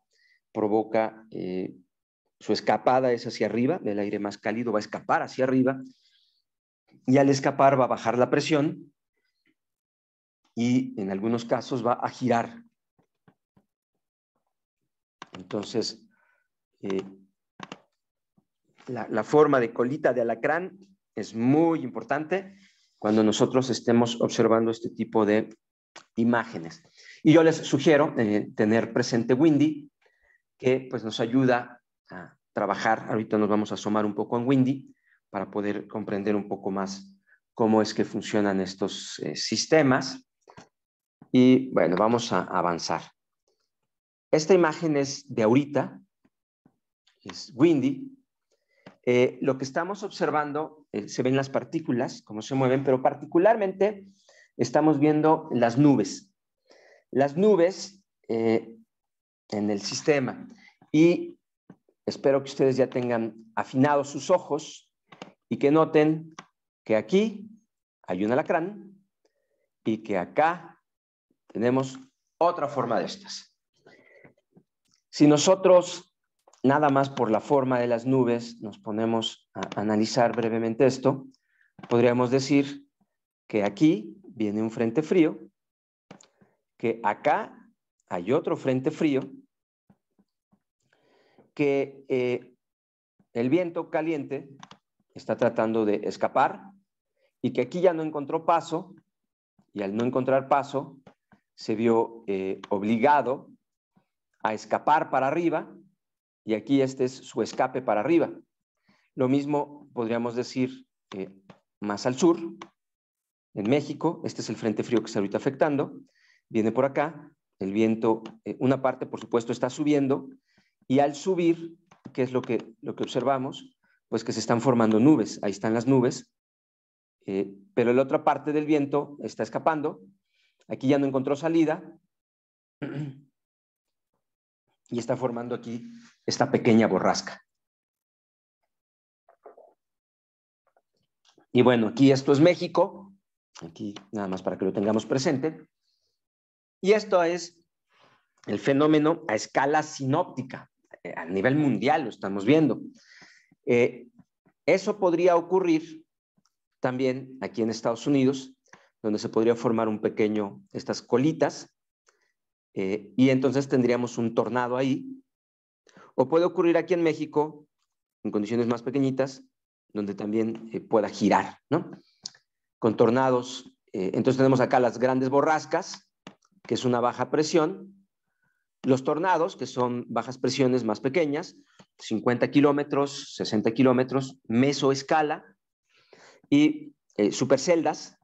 provoca eh, su escapada es hacia arriba, el aire más cálido va a escapar hacia arriba y al escapar va a bajar la presión y en algunos casos va a girar. Entonces, eh, la forma de colita de alacrán es muy importante cuando nosotros estemos observando este tipo de imágenes. Y yo les sugiero eh, tener presente Windy, que pues nos ayuda a trabajar. Ahorita nos vamos a asomar un poco en Windy para poder comprender un poco más cómo es que funcionan estos eh, sistemas. Y bueno, vamos a avanzar. Esta imagen es de ahorita, es Windy. Eh, lo que estamos observando, se ven las partículas, cómo se mueven, pero particularmente estamos viendo las nubes. Las nubes eh, en el sistema. Y espero que ustedes ya tengan afinados sus ojos y que noten que aquí hay un alacrán y que acá tenemos otra forma de estas. Si nosotros, nada más por la forma de las nubes, nos ponemos a analizar brevemente esto, podríamos decir que aquí viene un frente frío, que acá hay otro frente frío, que eh, el viento caliente está tratando de escapar y que aquí ya no encontró paso y al no encontrar paso se vio eh, obligado a escapar para arriba y aquí este es su escape para arriba. Lo mismo podríamos decir eh, más al sur, en México. Este es el frente frío que está ahorita afectando. Viene por acá. El viento, eh, una parte, por supuesto, está subiendo. Y al subir, ¿qué es lo que, lo que observamos? Pues que se están formando nubes. Ahí están las nubes. Eh, pero la otra parte del viento está escapando. Aquí ya no encontró salida. Y está formando aquí esta pequeña borrasca. Y bueno, aquí esto es México. Aquí nada más para que lo tengamos presente. Y esto es el fenómeno a escala sinóptica. Eh, a nivel mundial lo estamos viendo. Eh, eso podría ocurrir también aquí en Estados Unidos, donde se podría formar un pequeño, estas colitas, eh, y entonces tendríamos un tornado ahí. O puede ocurrir aquí en México, en condiciones más pequeñitas, donde también pueda girar, ¿no? con tornados. Eh, entonces tenemos acá las grandes borrascas, que es una baja presión, los tornados, que son bajas presiones más pequeñas, 50 kilómetros, 60 kilómetros, mesoescala, y eh, superceldas,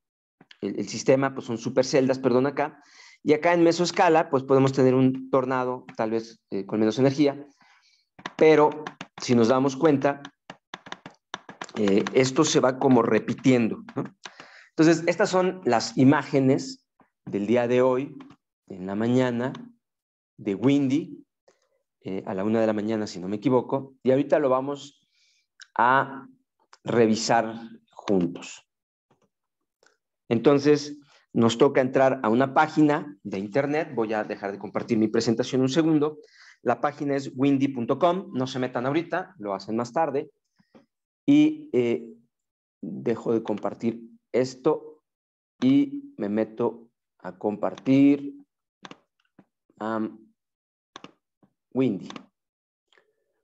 el, sistema, pues son superceldas, perdón, acá, y acá en mesoescala, pues podemos tener un tornado, tal vez eh, con menos energía, pero si nos damos cuenta, esto se va como repitiendo, ¿no? Entonces, estas son las imágenes del día de hoy, en la mañana, de Windy, eh, a la una de la mañana, si no me equivoco, y ahorita lo vamos a revisar juntos. Entonces, nos toca entrar a una página de internet. Voy a dejar de compartir mi presentación un segundo. La página es windy.com. No se metan ahorita, lo hacen más tarde. Y eh, dejo de compartir esto y me meto a compartir Windy.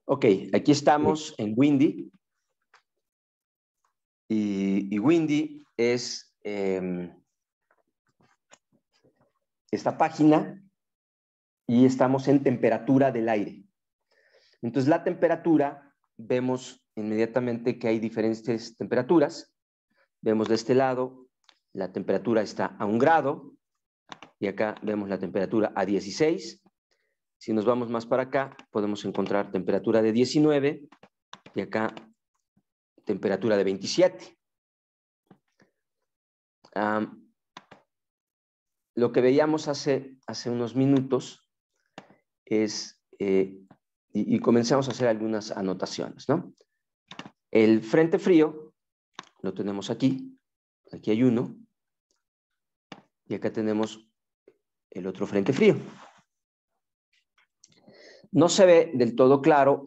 Ok, aquí estamos en Windy. Y, Windy es em, esta página y estamos en temperatura del aire. Entonces la temperatura, vemos inmediatamente que hay diferentes temperaturas. Vemos de este lado, la temperatura está a un grado, y acá vemos la temperatura a 16. Si nos vamos más para acá, podemos encontrar temperatura de 19 y acá temperatura de 27. lo que veíamos hace, hace unos minutos es, eh, y, y, comenzamos a hacer algunas anotaciones, ¿no? El frente frío lo tenemos aquí. Aquí hay uno. Y acá tenemos el otro frente frío. No se ve del todo claro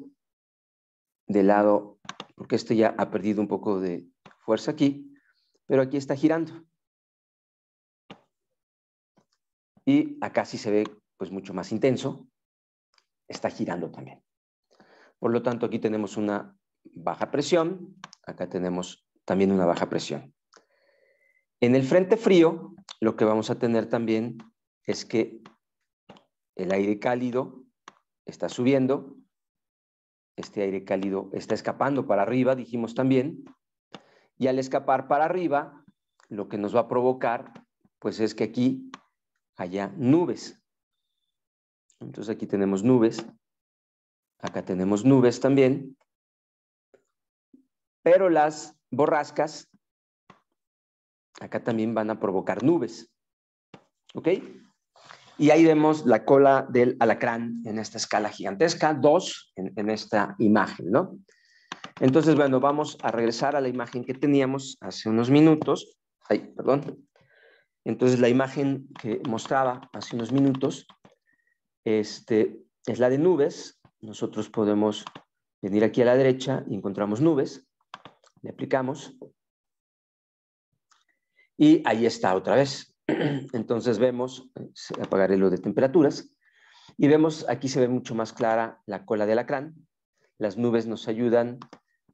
del lado, porque este ya ha perdido un poco de fuerza aquí, pero aquí está girando. Y acá sí se ve pues mucho más intenso, está girando también. Por lo tanto, aquí tenemos una baja presión, acá tenemos también una baja presión. En el frente frío, lo que vamos a tener también es que el aire cálido está subiendo, este aire cálido está escapando para arriba, dijimos también, y al escapar para arriba, lo que nos va a provocar, pues es que aquí haya nubes. Entonces aquí tenemos nubes, acá tenemos nubes también, pero las borrascas, acá también van a provocar nubes. ¿Ok? Y ahí vemos la cola del alacrán en esta escala gigantesca, dos en, esta imagen, ¿no? Entonces, bueno, vamos a regresar a la imagen que teníamos hace unos minutos. Ay, perdón. Entonces, la imagen que mostraba hace unos minutos este, es la de nubes. Nosotros podemos venir aquí a la derecha y encontramos nubes aplicamos. Y ahí está otra vez. Entonces vemos, apagaré lo de temperaturas, y vemos, aquí se ve mucho más clara la cola del alacrán. Las nubes nos ayudan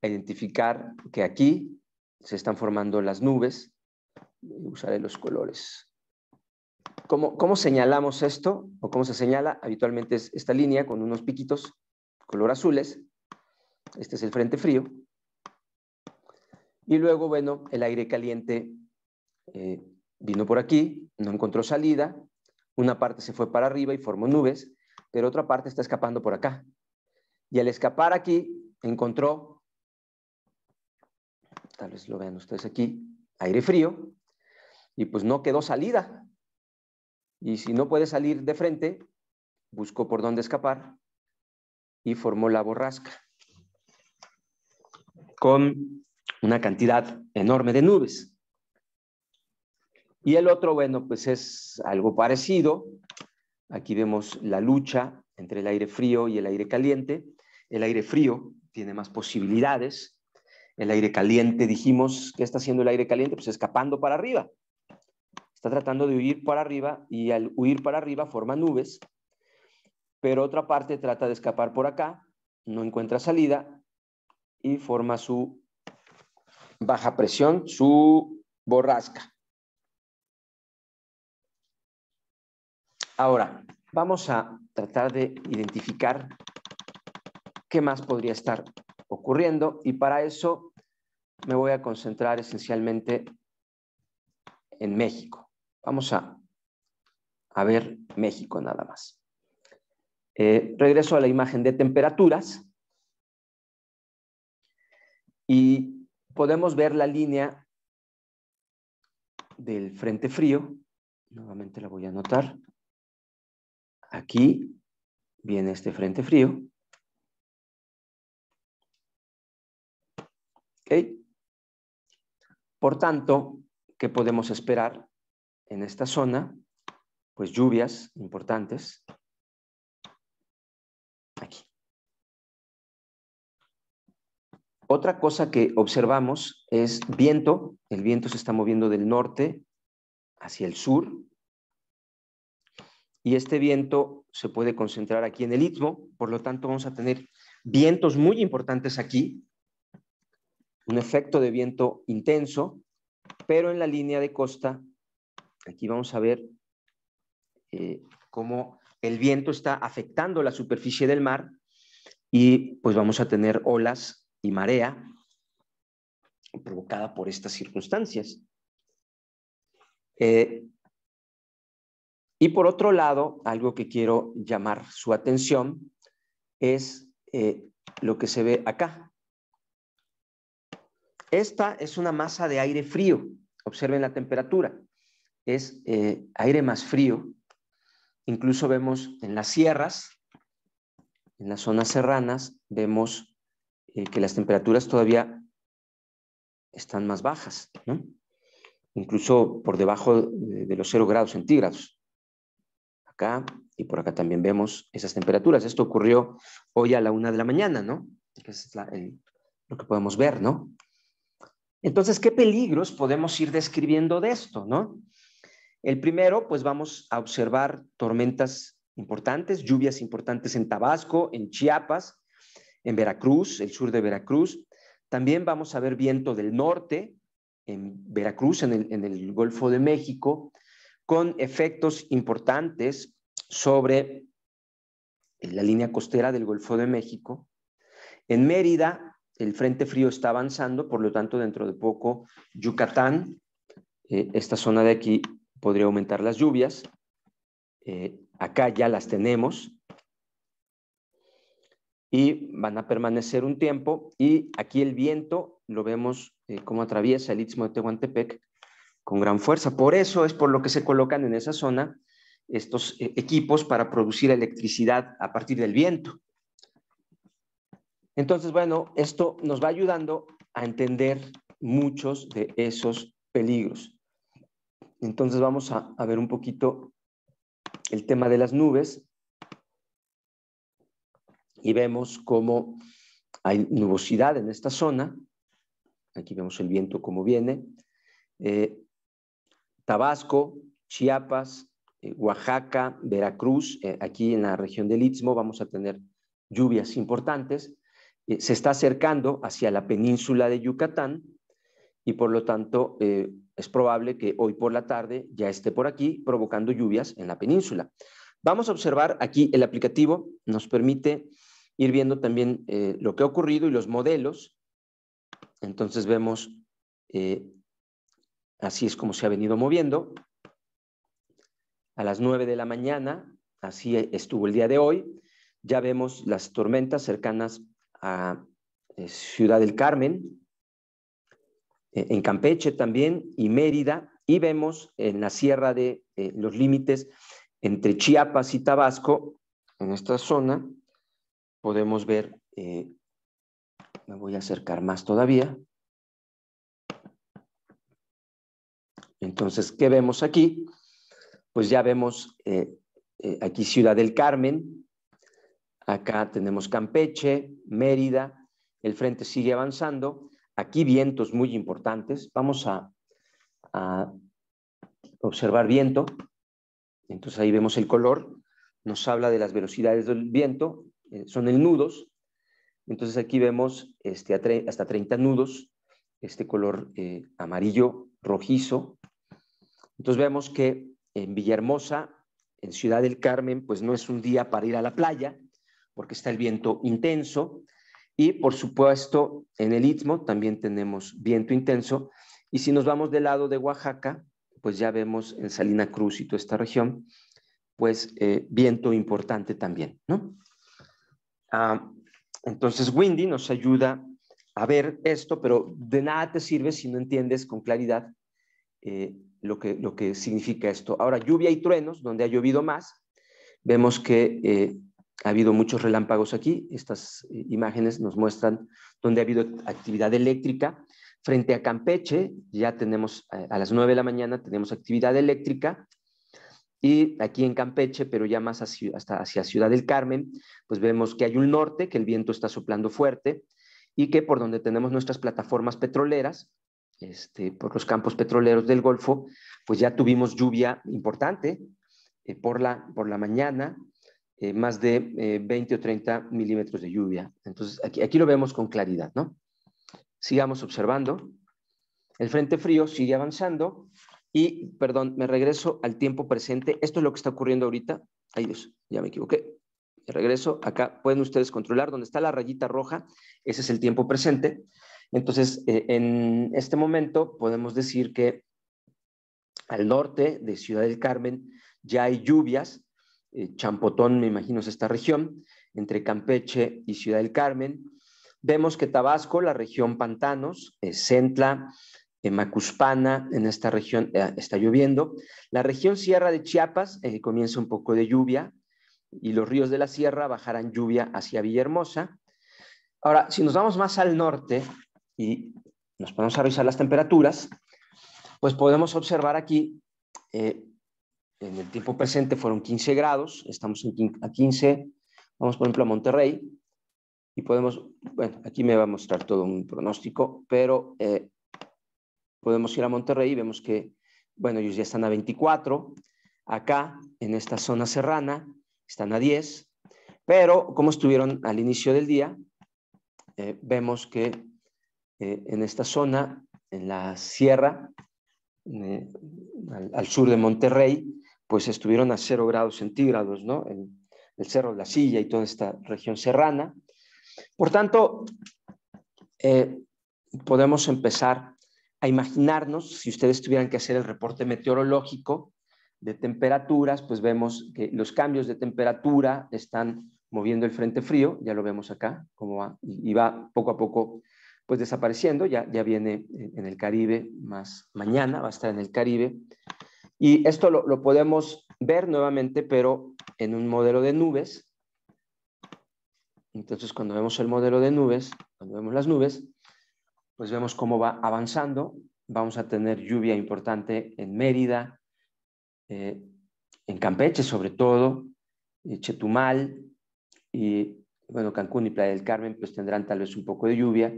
a identificar que aquí se están formando las nubes. Usaré los colores. ¿Cómo, ¿Cómo, señalamos esto? ¿O cómo se señala? Habitualmente es esta línea con unos piquitos color azules. Este es el frente frío. Y luego, bueno, el aire caliente eh, vino por aquí, no encontró salida, una parte se fue para arriba y formó nubes, pero otra parte está escapando por acá. Y al escapar aquí, encontró, tal vez lo vean ustedes aquí, aire frío, y pues no quedó salida. Y si no puede salir de frente, buscó por dónde escapar y formó la borrasca. Con una cantidad enorme de nubes. Y el otro, bueno, pues es algo parecido. Aquí vemos la lucha entre el aire frío y el aire caliente. El aire frío tiene más posibilidades. El aire caliente, dijimos, ¿qué está haciendo el aire caliente? Pues escapando para arriba. Está tratando de huir para arriba y al huir para arriba forma nubes. Pero otra parte trata de escapar por acá, no encuentra salida y forma su baja presión, su borrasca. Ahora, vamos a tratar de identificar qué más podría estar ocurriendo y para eso me voy a concentrar esencialmente en México. Vamos a, ver México nada más. Eh, regreso a la imagen de temperaturas y podemos ver la línea del frente frío. Nuevamente la voy a anotar. Aquí viene este frente frío. Por tanto, ¿qué podemos esperar en esta zona? Pues lluvias importantes, Otra cosa que observamos es viento. El viento se está moviendo del norte hacia el sur. Y este viento se puede concentrar aquí en el istmo. Por lo tanto, vamos a tener vientos muy importantes aquí. Un efecto de viento intenso. Pero en la línea de costa, aquí vamos a ver eh, cómo el viento está afectando la superficie del mar. Y pues vamos a tener olas y marea provocada por estas circunstancias. Eh, y por otro lado, algo que quiero llamar su atención es eh, lo que se ve acá. Esta es una masa de aire frío. Observen la temperatura. Es eh, aire más frío. Incluso vemos en las sierras, en las zonas serranas, vemos eh, que las temperaturas todavía están más bajas, ¿no? incluso por debajo de, los cero grados centígrados. Acá y por acá también vemos esas temperaturas. Esto ocurrió hoy a la una de la mañana, ¿no? Es lo que podemos ver, ¿no? Entonces, ¿qué peligros podemos ir describiendo de esto, ¿no? El primero, pues vamos a observar tormentas importantes, lluvias importantes en Tabasco, en Chiapas, en Veracruz, el sur de Veracruz. También vamos a ver viento del norte en Veracruz, en el, Golfo de México, con efectos importantes sobre la línea costera del Golfo de México. En Mérida, el Frente Frío está avanzando, por lo tanto, dentro de poco, Yucatán, eh, esta zona de aquí podría aumentar las lluvias. Eh, acá ya las tenemos y van a permanecer un tiempo. Y aquí el viento lo vemos eh, como atraviesa el Istmo de Tehuantepec con gran fuerza. Por eso es por lo que se colocan en esa zona estos eh, equipos para producir electricidad a partir del viento. Entonces, bueno, esto nos va ayudando a entender muchos de esos peligros. Entonces vamos a ver un poquito el tema de las nubes y vemos cómo hay nubosidad en esta zona. Aquí vemos el viento cómo viene. Eh, Tabasco, Chiapas, eh, Oaxaca, Veracruz, eh, aquí en la región del Istmo vamos a tener lluvias importantes. se está acercando hacia la península de Yucatán y por lo tanto es probable que hoy por la tarde ya esté por aquí provocando lluvias en la península. Vamos a observar aquí el aplicativo, nos permite ir viendo también eh, lo que ha ocurrido y los modelos. Entonces vemos, eh, así es como se ha venido moviendo. A las nueve de la mañana, así e, estuvo el día de hoy, ya vemos las tormentas cercanas a eh, Ciudad del Carmen, en Campeche también y Mérida, y vemos en la sierra de los límites entre Chiapas y Tabasco, en esta zona, podemos ver, eh, me voy a acercar más todavía. Entonces, ¿qué vemos aquí? Pues ya vemos eh, eh, aquí Ciudad del Carmen, acá tenemos Campeche, Mérida, el frente sigue avanzando, aquí vientos muy importantes, vamos a observar viento, entonces ahí vemos el color, nos habla de las velocidades del viento, eh, son el nudos. Entonces aquí vemos este, hasta 30 nudos, este color eh, amarillo rojizo. Entonces vemos que en Villahermosa, en Ciudad del Carmen, pues no es un día para ir a la playa, porque está el viento intenso. Y por supuesto, en el Istmo también tenemos viento intenso. Y si nos vamos del lado de Oaxaca, pues ya vemos en Salina Cruz y toda esta región, pues eh, viento importante también, ¿no? Ah, entonces, Windy nos ayuda a ver esto, pero de nada te sirve si no entiendes con claridad eh, lo, que, lo que significa esto. Ahora, lluvia y truenos, donde ha llovido más, vemos que eh, ha habido muchos relámpagos aquí. Estas eh, imágenes nos muestran donde ha habido actividad eléctrica. Frente a Campeche, ya tenemos a, a las 9 de la mañana, tenemos actividad eléctrica. Y aquí en Campeche, pero ya más hacia, hacia Ciudad del Carmen, pues vemos que hay un norte, que el viento está soplando fuerte y que por donde tenemos nuestras plataformas petroleras, este, por los campos petroleros del Golfo, pues ya tuvimos lluvia importante eh, por, la, por la mañana, eh, más de 20 eh, o 30 milímetros de lluvia. Entonces, aquí, aquí lo vemos con claridad, ¿no? Sigamos observando. El frente frío sigue avanzando y, perdón, me regreso al tiempo presente. Esto es lo que está ocurriendo ahorita. Ay Dios, ya me equivoqué. Me regreso acá. Pueden ustedes controlar dónde está la rayita roja. Ese es el tiempo presente. Entonces, eh, en este momento podemos decir que al norte de Ciudad del Carmen ya hay lluvias. Eh, Champotón, me imagino, es esta región, entre Campeche y Ciudad del Carmen. Vemos que Tabasco, la región Pantanos, eh, Centla, en Macuspana, en esta región eh, está lloviendo. La región Sierra de Chiapas eh, comienza un poco de lluvia y los ríos de la sierra bajarán lluvia hacia Villahermosa. Ahora, si nos vamos más al norte y nos ponemos a revisar las temperaturas, pues podemos observar aquí, eh, en el tiempo presente fueron 15 grados, estamos a 15, vamos por ejemplo a Monterrey, y podemos, bueno, aquí me va a mostrar todo un pronóstico, pero podemos ir a Monterrey y vemos que, bueno, ellos ya están a 24, acá en esta zona serrana están a 10, pero como estuvieron al inicio del día, eh, vemos que eh, en esta zona, en la sierra, eh, al, sur de Monterrey, pues estuvieron a 0 grados centígrados, ¿no? El, el Cerro de la Silla y toda esta región serrana. Por tanto, podemos empezar a imaginarnos, si ustedes tuvieran que hacer el reporte meteorológico de temperaturas, pues vemos que los cambios de temperatura están moviendo el frente frío, ya lo vemos acá, va, y va poco a poco pues desapareciendo, ya, ya viene eh, en el Caribe más mañana, va a estar en el Caribe. Y esto lo podemos ver nuevamente, pero en un modelo de nubes. Entonces, cuando vemos el modelo de nubes, cuando vemos las nubes, pues vemos cómo va avanzando. Vamos a tener lluvia importante en Mérida, eh, en Campeche sobre todo, eh, Chetumal y bueno, Cancún y Playa del Carmen pues tendrán tal vez un poco de lluvia.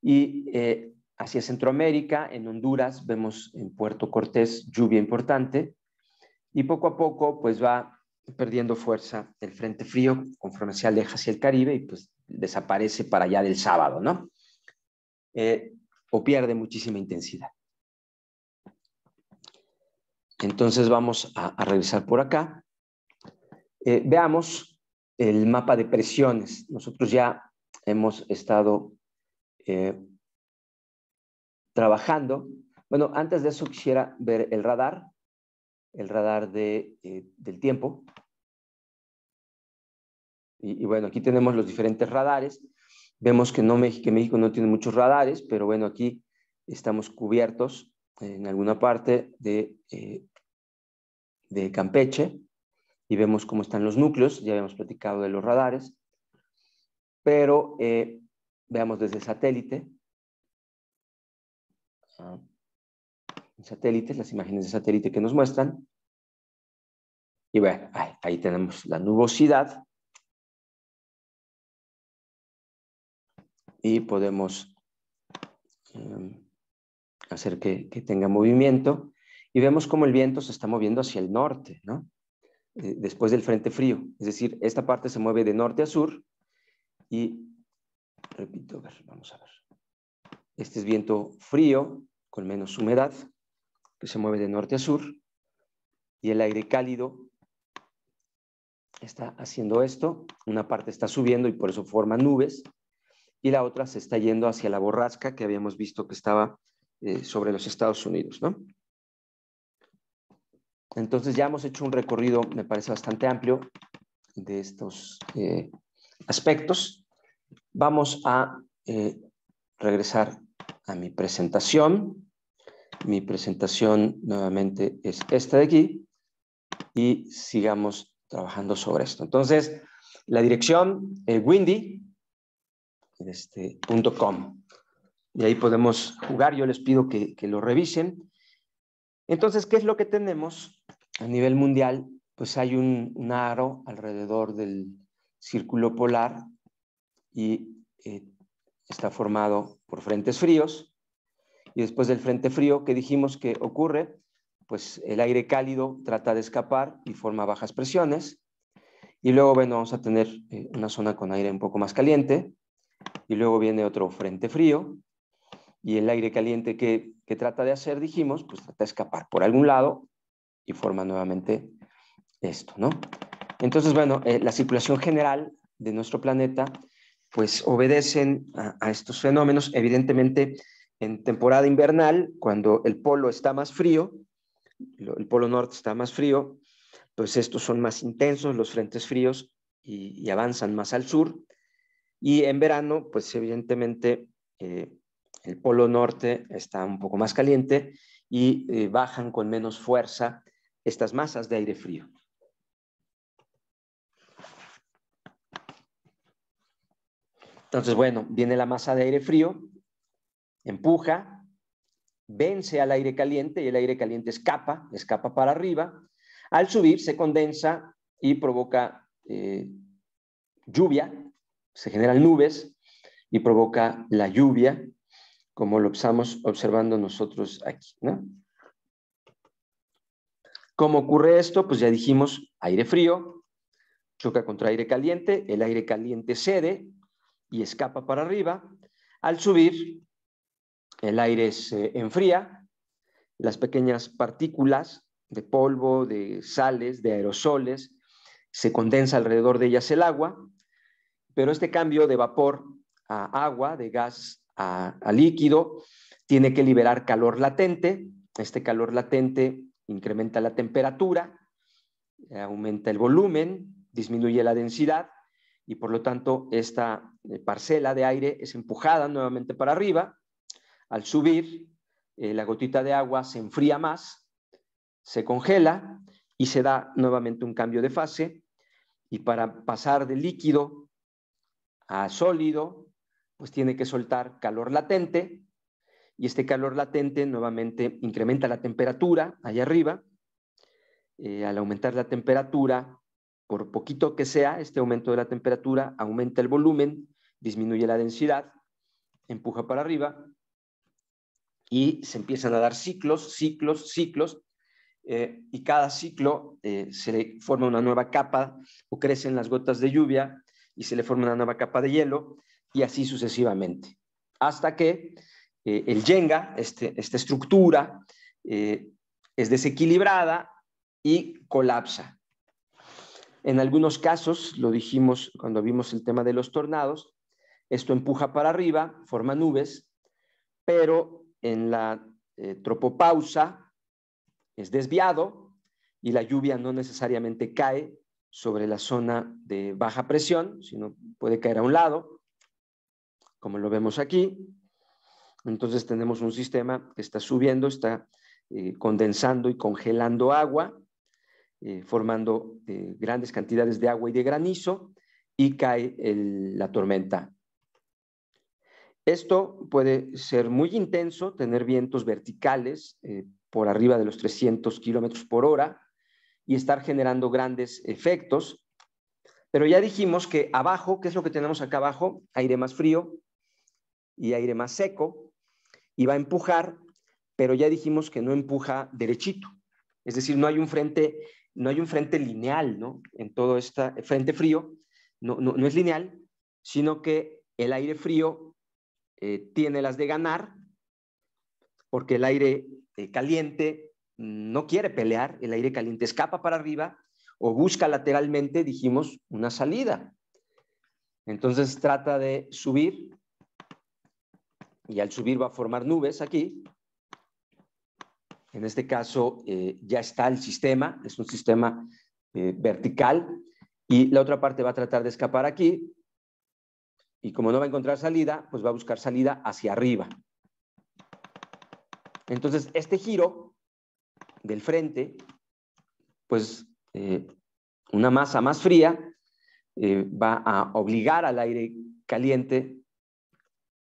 Y eh, hacia Centroamérica, en Honduras, vemos en Puerto Cortés lluvia importante y poco a poco pues va perdiendo fuerza el frente frío conforme se aleja hacia el Caribe y pues desaparece para allá del sábado, ¿no? Eh, o pierde muchísima intensidad. Entonces vamos a, revisar por acá. Eh, veamos el mapa de presiones. Nosotros ya hemos estado eh, trabajando. Bueno, antes de eso quisiera ver el radar, el radar del tiempo. y, bueno, aquí tenemos los diferentes radares. Vemos que, no, México no tiene muchos radares, pero bueno, aquí estamos cubiertos en alguna parte eh, de, Campeche y vemos cómo están los núcleos, ya habíamos platicado de los radares, pero eh, veamos desde satélite, ah, satélites, las imágenes de satélite que nos muestran, y bueno, ahí tenemos la nubosidad, y podemos em, hacer que, tenga movimiento. Y vemos cómo el viento se está moviendo hacia el norte, ¿no? Eh, después del frente frío. Es decir, esta parte se mueve de norte a sur y, repito, vamos a ver. Este es viento frío con menos humedad que se mueve de norte a sur y el aire cálido está haciendo esto. Una parte está subiendo y por eso forma nubes y la otra se está yendo hacia la borrasca que habíamos visto que estaba eh, sobre los Estados Unidos, ¿no? Entonces ya hemos hecho un recorrido, me parece bastante amplio, de estos eh, aspectos. Vamos a eh, regresar a mi presentación. Mi presentación nuevamente es esta de aquí y sigamos trabajando sobre esto. Entonces, la dirección Windy este, punto com. Y ahí podemos jugar. Yo les pido que, lo revisen. Entonces, ¿qué es lo que tenemos a nivel mundial? Pues hay un, aro alrededor del círculo polar y eh, está formado por frentes fríos. Y después del frente frío, que dijimos que ocurre? Pues el aire cálido trata de escapar y forma bajas presiones. Y luego, bueno, vamos a tener eh, una zona con aire un poco más caliente y luego viene otro frente frío, y el aire caliente que, trata de hacer, dijimos, pues trata de escapar por algún lado y forma nuevamente esto, ¿no? Entonces, bueno, eh, la circulación general de nuestro planeta, pues obedecen a, estos fenómenos. Evidentemente, en temporada invernal, cuando el polo está más frío, el polo norte está más frío, pues estos son más intensos, los frentes fríos, y avanzan más al sur. Y en verano, pues evidentemente eh, el polo norte está un poco más caliente y eh, bajan con menos fuerza estas masas de aire frío. Entonces, bueno, viene la masa de aire frío, empuja, vence al aire caliente y el aire caliente escapa, escapa para arriba. Al subir se condensa y provoca eh, lluvia se generan nubes y provoca la lluvia, como lo estamos observando nosotros aquí. ¿no? ¿Cómo ocurre esto? Pues ya dijimos, aire frío, choca contra aire caliente, el aire caliente cede y escapa para arriba. Al subir, el aire se enfría, las pequeñas partículas de polvo, de sales, de aerosoles, se condensa alrededor de ellas el agua, pero este cambio de vapor a agua, de gas a, líquido, tiene que liberar calor latente. Este calor latente incrementa la temperatura, aumenta el volumen, disminuye la densidad y por lo tanto esta eh, parcela de aire es empujada nuevamente para arriba. Al subir, eh, la gotita de agua se enfría más, se congela y se da nuevamente un cambio de fase. Y para pasar de líquido a sólido, pues tiene que soltar calor latente y este calor latente nuevamente incrementa la temperatura allá arriba. Eh, al aumentar la temperatura, por poquito que sea, este aumento de la temperatura aumenta el volumen, disminuye la densidad, empuja para arriba y se empiezan a dar ciclos, ciclos, ciclos, eh, y cada ciclo eh, se forma una nueva capa o crecen las gotas de lluvia y se le forma una nueva capa de hielo y así sucesivamente. Hasta que eh, el yenga, este, esta estructura, eh, es desequilibrada y colapsa. En algunos casos, lo dijimos cuando vimos el tema de los tornados, esto empuja para arriba, forma nubes, pero en la eh, tropopausa es desviado y la lluvia no necesariamente cae, sobre la zona de baja presión, sino puede caer a un lado, como lo vemos aquí. Entonces tenemos un sistema que está subiendo, está eh, condensando y congelando agua, eh, formando eh, grandes cantidades de agua y de granizo, y cae la tormenta. Esto puede ser muy intenso, tener vientos verticales por arriba de los 300 kilómetros por hora, y estar generando grandes efectos. Pero ya dijimos que abajo, ¿qué es lo que tenemos acá abajo? Aire más frío y aire más seco, y va a empujar, pero ya dijimos que no empuja derechito. Es decir, no hay un frente, no hay un frente lineal, ¿no? En todo este frente frío, no, es lineal, sino que el aire frío eh, tiene las de ganar, porque el aire eh, caliente no quiere pelear, el aire caliente escapa para arriba o busca lateralmente, dijimos, una salida. Entonces trata de subir y al subir va a formar nubes aquí. En este caso eh, ya está el sistema, es un sistema eh, vertical y la otra parte va a tratar de escapar aquí y como no va a encontrar salida, pues va a buscar salida hacia arriba. Entonces este giro del frente, pues eh, una masa más fría eh, va a obligar al aire caliente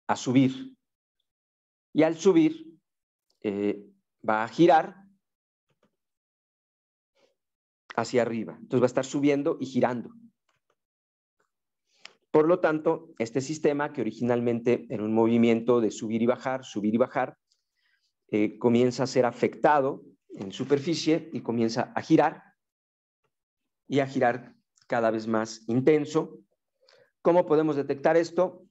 a subir. Y al subir eh, va a girar hacia arriba. Entonces va a estar subiendo y girando. Por lo tanto, este sistema que originalmente era un movimiento de subir y bajar, subir y bajar, comienza a ser afectado en superficie y comienza a girar y a girar cada vez más intenso. ¿Cómo podemos detectar esto?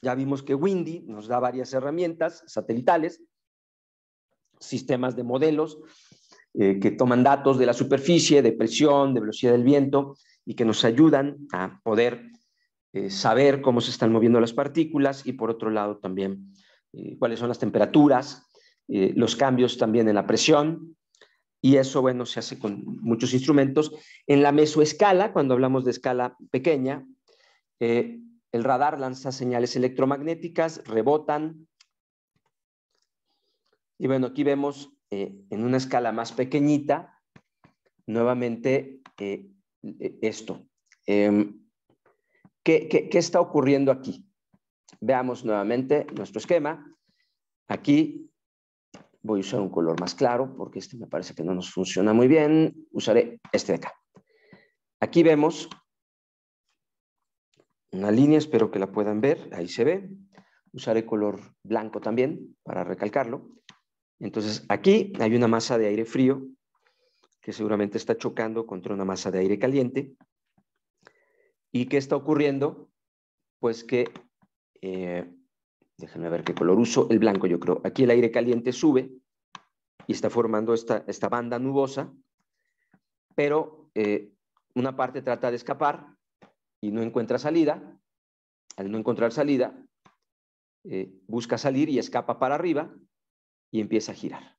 Ya vimos que Windy nos da varias herramientas satelitales, sistemas de modelos eh, que toman datos de la superficie, de presión, de velocidad del viento y que nos ayudan a poder eh, saber cómo se están moviendo las partículas y por otro lado también eh, cuáles son las temperaturas, eh, los cambios también en la presión, y eso, bueno, se hace con muchos instrumentos. En la mesoescala, cuando hablamos de escala pequeña, eh, el radar lanza señales electromagnéticas, rebotan. Y bueno, aquí vemos eh, en una escala más pequeñita, nuevamente esto. Em, ¿qué, qué está ocurriendo aquí? Veamos nuevamente nuestro esquema. Aquí Voy a usar un color más claro porque este me parece que no nos funciona muy bien. Usaré este de acá. Aquí vemos una línea, espero que la puedan ver, ahí se ve. Usaré color blanco también para recalcarlo. Entonces aquí hay una masa de aire frío que seguramente está chocando contra una masa de aire caliente. ¿Y qué está ocurriendo? Pues que eh, Déjenme ver qué color uso. El blanco, yo creo. Aquí el aire caliente sube y está formando esta, banda nubosa, pero eh, una parte trata de escapar y no encuentra salida. Al no encontrar salida, eh, busca salir y escapa para arriba y empieza a girar.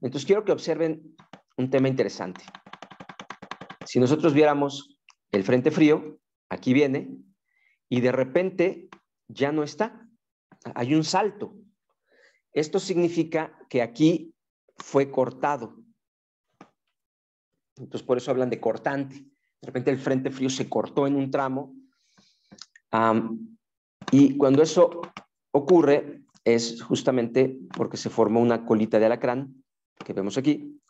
Entonces quiero que observen un tema interesante. Si nosotros viéramos el frente frío, aquí viene, y de repente ya no está. Hay un salto. Esto significa que aquí fue cortado. Entonces, por eso hablan de cortante. De repente el frente frío se cortó en un tramo. y cuando eso ocurre, es justamente porque se formó una colita de alacrán, que vemos aquí.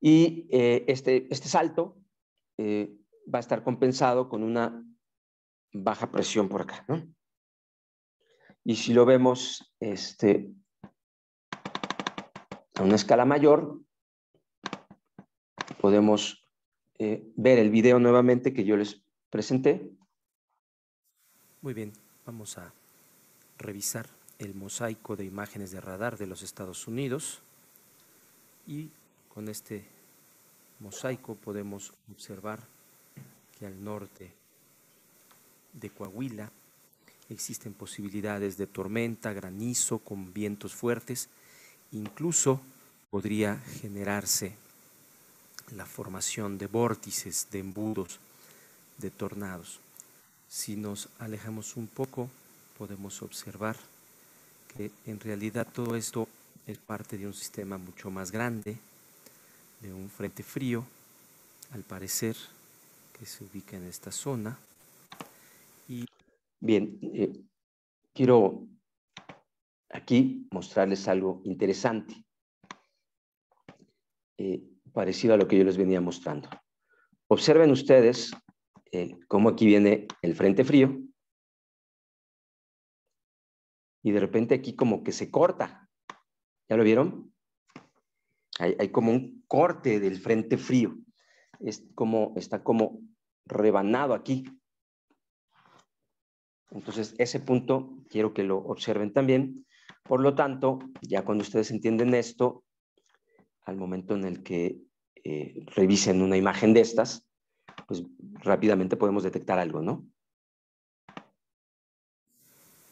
Y eh, este, este, salto eh, va a estar compensado con una baja presión por acá, Y si lo vemos este, a una escala mayor, podemos eh, ver el video nuevamente que yo les presenté. Muy bien, vamos a revisar el mosaico de imágenes de radar de los Estados Unidos y con este mosaico podemos observar que al norte de Coahuila existen posibilidades de tormenta, granizo, con vientos fuertes, incluso podría generarse la formación de vórtices, de embudos, de tornados. Si nos alejamos un poco, podemos observar que en realidad todo esto es parte de un sistema mucho más grande, de un frente frío, al parecer, que se ubica en esta zona. Bien, eh, quiero aquí mostrarles algo interesante, eh, parecido a lo que yo les venía mostrando. Observen ustedes eh, cómo aquí viene el frente frío y de repente aquí como que se corta. ¿Ya lo vieron? Hay, hay como un corte del frente frío. Es como, está como rebanado aquí. Entonces, ese punto quiero que lo observen también. Por lo tanto, ya cuando ustedes entienden esto, al momento en el que eh, revisen una imagen de estas, pues rápidamente podemos detectar algo, ¿no?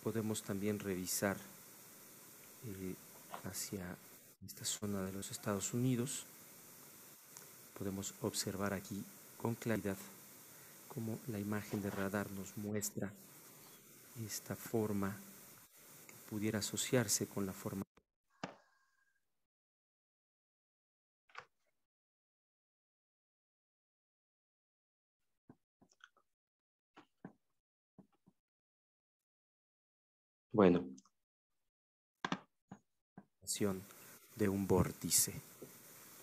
Podemos también revisar eh, hacia esta zona de los Estados Unidos. Podemos observar aquí con claridad cómo la imagen de radar nos muestra esta forma pudiera asociarse con la forma. Bueno. De un vórtice.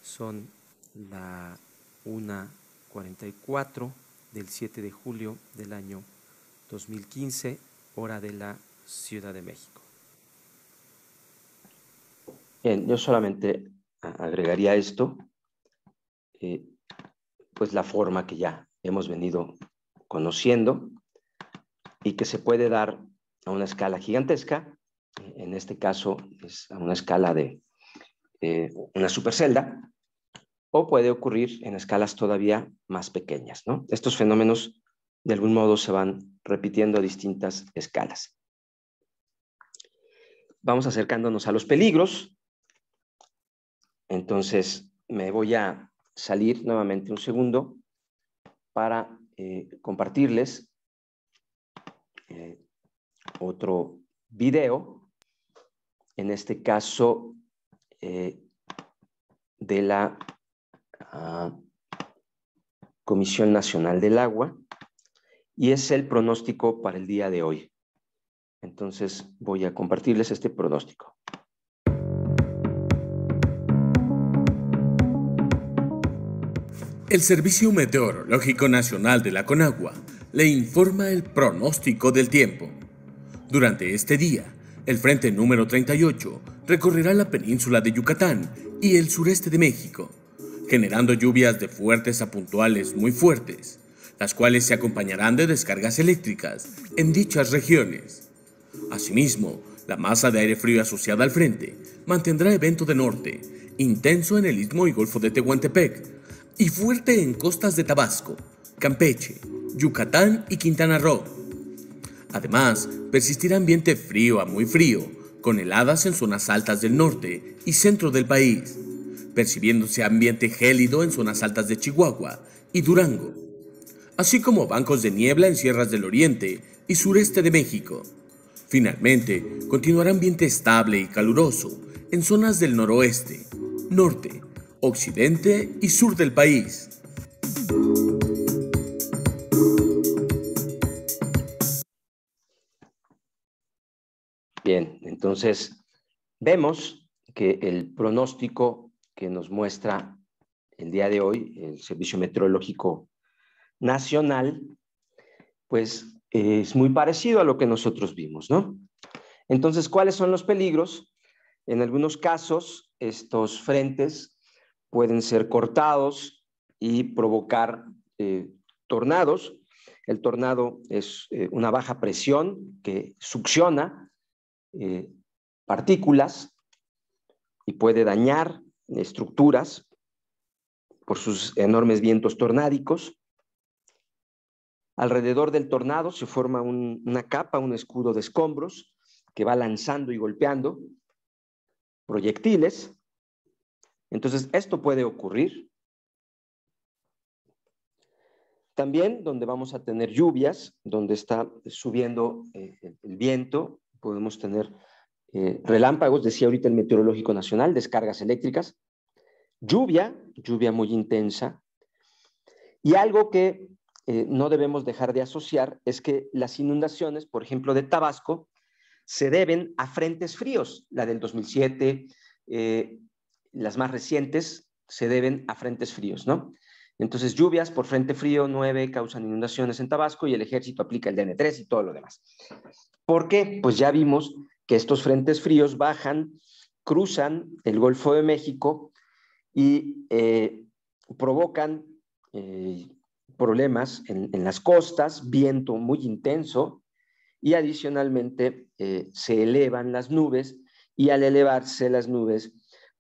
Son la 1.44 del 7 de julio del año 2015 hora de la Ciudad de México. Bien, yo solamente agregaría esto, eh, pues la forma que ya hemos venido conociendo y que se puede dar a una escala gigantesca, en este caso es a una escala de eh, una supercelda, o puede ocurrir en escalas todavía más pequeñas. ¿no? Estos fenómenos de algún modo se van repitiendo a distintas escalas. Vamos acercándonos a los peligros. Entonces me voy a salir nuevamente un segundo para eh, compartirles eh, otro video, en este caso eh, de la ah, Comisión Nacional del Agua. Y es el pronóstico para el día de hoy. Entonces voy a compartirles este pronóstico. El Servicio Meteorológico Nacional de la Conagua le informa el pronóstico del tiempo. Durante este día, el frente número 38 recorrerá la península de Yucatán y el sureste de México, generando lluvias de fuertes a puntuales muy fuertes las cuales se acompañarán de descargas eléctricas en dichas regiones. Asimismo, la masa de aire frío asociada al frente mantendrá evento de norte, intenso en el istmo y golfo de Tehuantepec, y fuerte en costas de Tabasco, Campeche, Yucatán y Quintana Roo. Además, persistirá ambiente frío a muy frío, con heladas en zonas altas del norte y centro del país, percibiéndose ambiente gélido en zonas altas de Chihuahua y Durango así como bancos de niebla en sierras del oriente y sureste de México. Finalmente, continuará ambiente estable y caluroso en zonas del noroeste, norte, occidente y sur del país. Bien, entonces vemos que el pronóstico que nos muestra el día de hoy el Servicio Meteorológico nacional, pues eh, es muy parecido a lo que nosotros vimos, ¿no? Entonces, ¿cuáles son los peligros? En algunos casos, estos frentes pueden ser cortados y provocar eh, tornados. El tornado es eh, una baja presión que succiona partículas y puede dañar estructuras por sus enormes vientos tornádicos. Alrededor del tornado se forma una capa, un escudo de escombros que va lanzando y golpeando proyectiles. Entonces, esto puede ocurrir. También donde vamos a tener lluvias, donde está subiendo eh, el, viento, podemos tener eh, relámpagos, decía ahorita el Meteorológico Nacional, descargas eléctricas, lluvia, lluvia muy intensa, y algo que eh, no debemos dejar de asociar es que las inundaciones, por ejemplo, de Tabasco, se deben a frentes fríos. La del 2007, eh, las más recientes, se deben a frentes fríos, ¿no? Entonces, lluvias por frente frío 9 causan inundaciones en Tabasco y el ejército aplica el DN3 y todo lo demás. ¿Por qué? Pues ya vimos que estos frentes fríos bajan, cruzan el Golfo de México y eh, provocan problemas en, las costas, viento muy intenso y adicionalmente eh, se elevan las nubes y al elevarse las nubes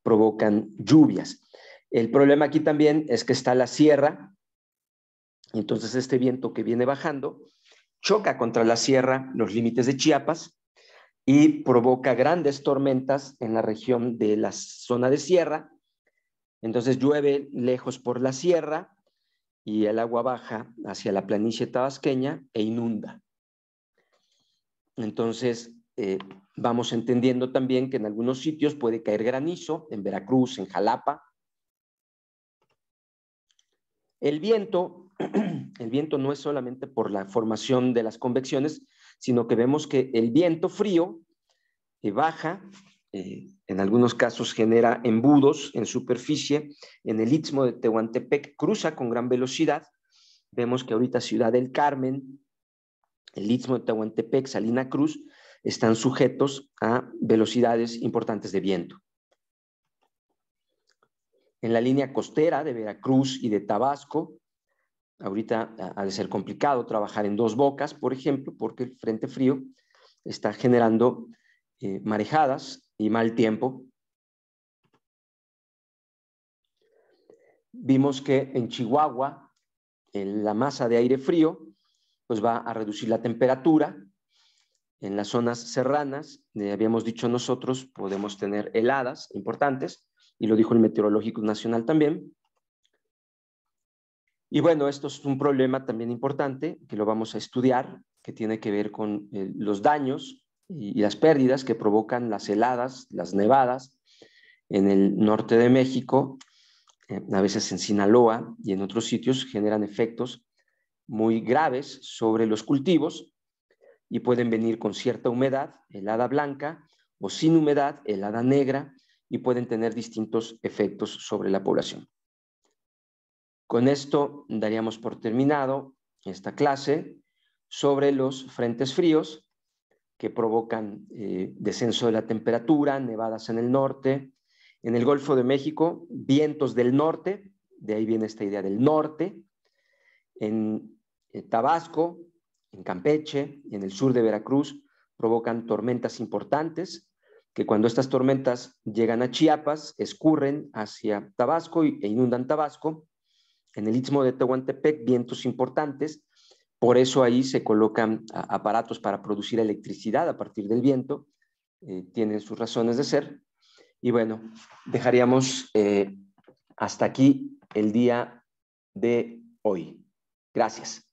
provocan lluvias. El problema aquí también es que está la sierra, entonces este viento que viene bajando choca contra la sierra, los límites de Chiapas, y provoca grandes tormentas en la región de la zona de sierra. Entonces llueve lejos por la sierra, y el agua baja hacia la planicie tabasqueña e inunda. Entonces, eh, vamos entendiendo también que en algunos sitios puede caer granizo, en Veracruz, en Jalapa. El viento, el viento no es solamente por la formación de las convecciones, sino que vemos que el viento frío baja eh, en algunos casos genera embudos en superficie, en el istmo de Tehuantepec cruza con gran velocidad, vemos que ahorita Ciudad del Carmen, el istmo de Tehuantepec, Salina Cruz, están sujetos a velocidades importantes de viento. En la línea costera de Veracruz y de Tabasco, ahorita ha de ser complicado trabajar en dos bocas, por ejemplo, porque el frente frío está generando eh, marejadas y mal tiempo, vimos que en Chihuahua en la masa de aire frío pues va a reducir la temperatura. En las zonas serranas, eh, habíamos dicho nosotros, podemos tener heladas importantes, y lo dijo el Meteorológico Nacional también. Y bueno, esto es un problema también importante que lo vamos a estudiar, que tiene que ver con eh, los daños y, las pérdidas que provocan las heladas, las nevadas en el norte de México, eh, a veces en Sinaloa y en otros sitios, generan efectos muy graves sobre los cultivos y pueden venir con cierta humedad, helada blanca, o sin humedad, helada negra, y pueden tener distintos efectos sobre la población. Con esto daríamos por terminado esta clase sobre los frentes fríos que provocan eh, descenso de la temperatura, nevadas en el norte. En el Golfo de México, vientos del norte, de ahí viene esta idea del norte. En eh, Tabasco, en Campeche y en el sur de Veracruz provocan tormentas importantes que cuando estas tormentas llegan a Chiapas, escurren hacia Tabasco e inundan Tabasco. En el istmo de Tehuantepec, vientos importantes por eso ahí se colocan ah, aparatos para producir electricidad a partir del viento, eh, tienen sus razones de ser. Y bueno, dejaríamos eh, hasta aquí el día de hoy. Gracias.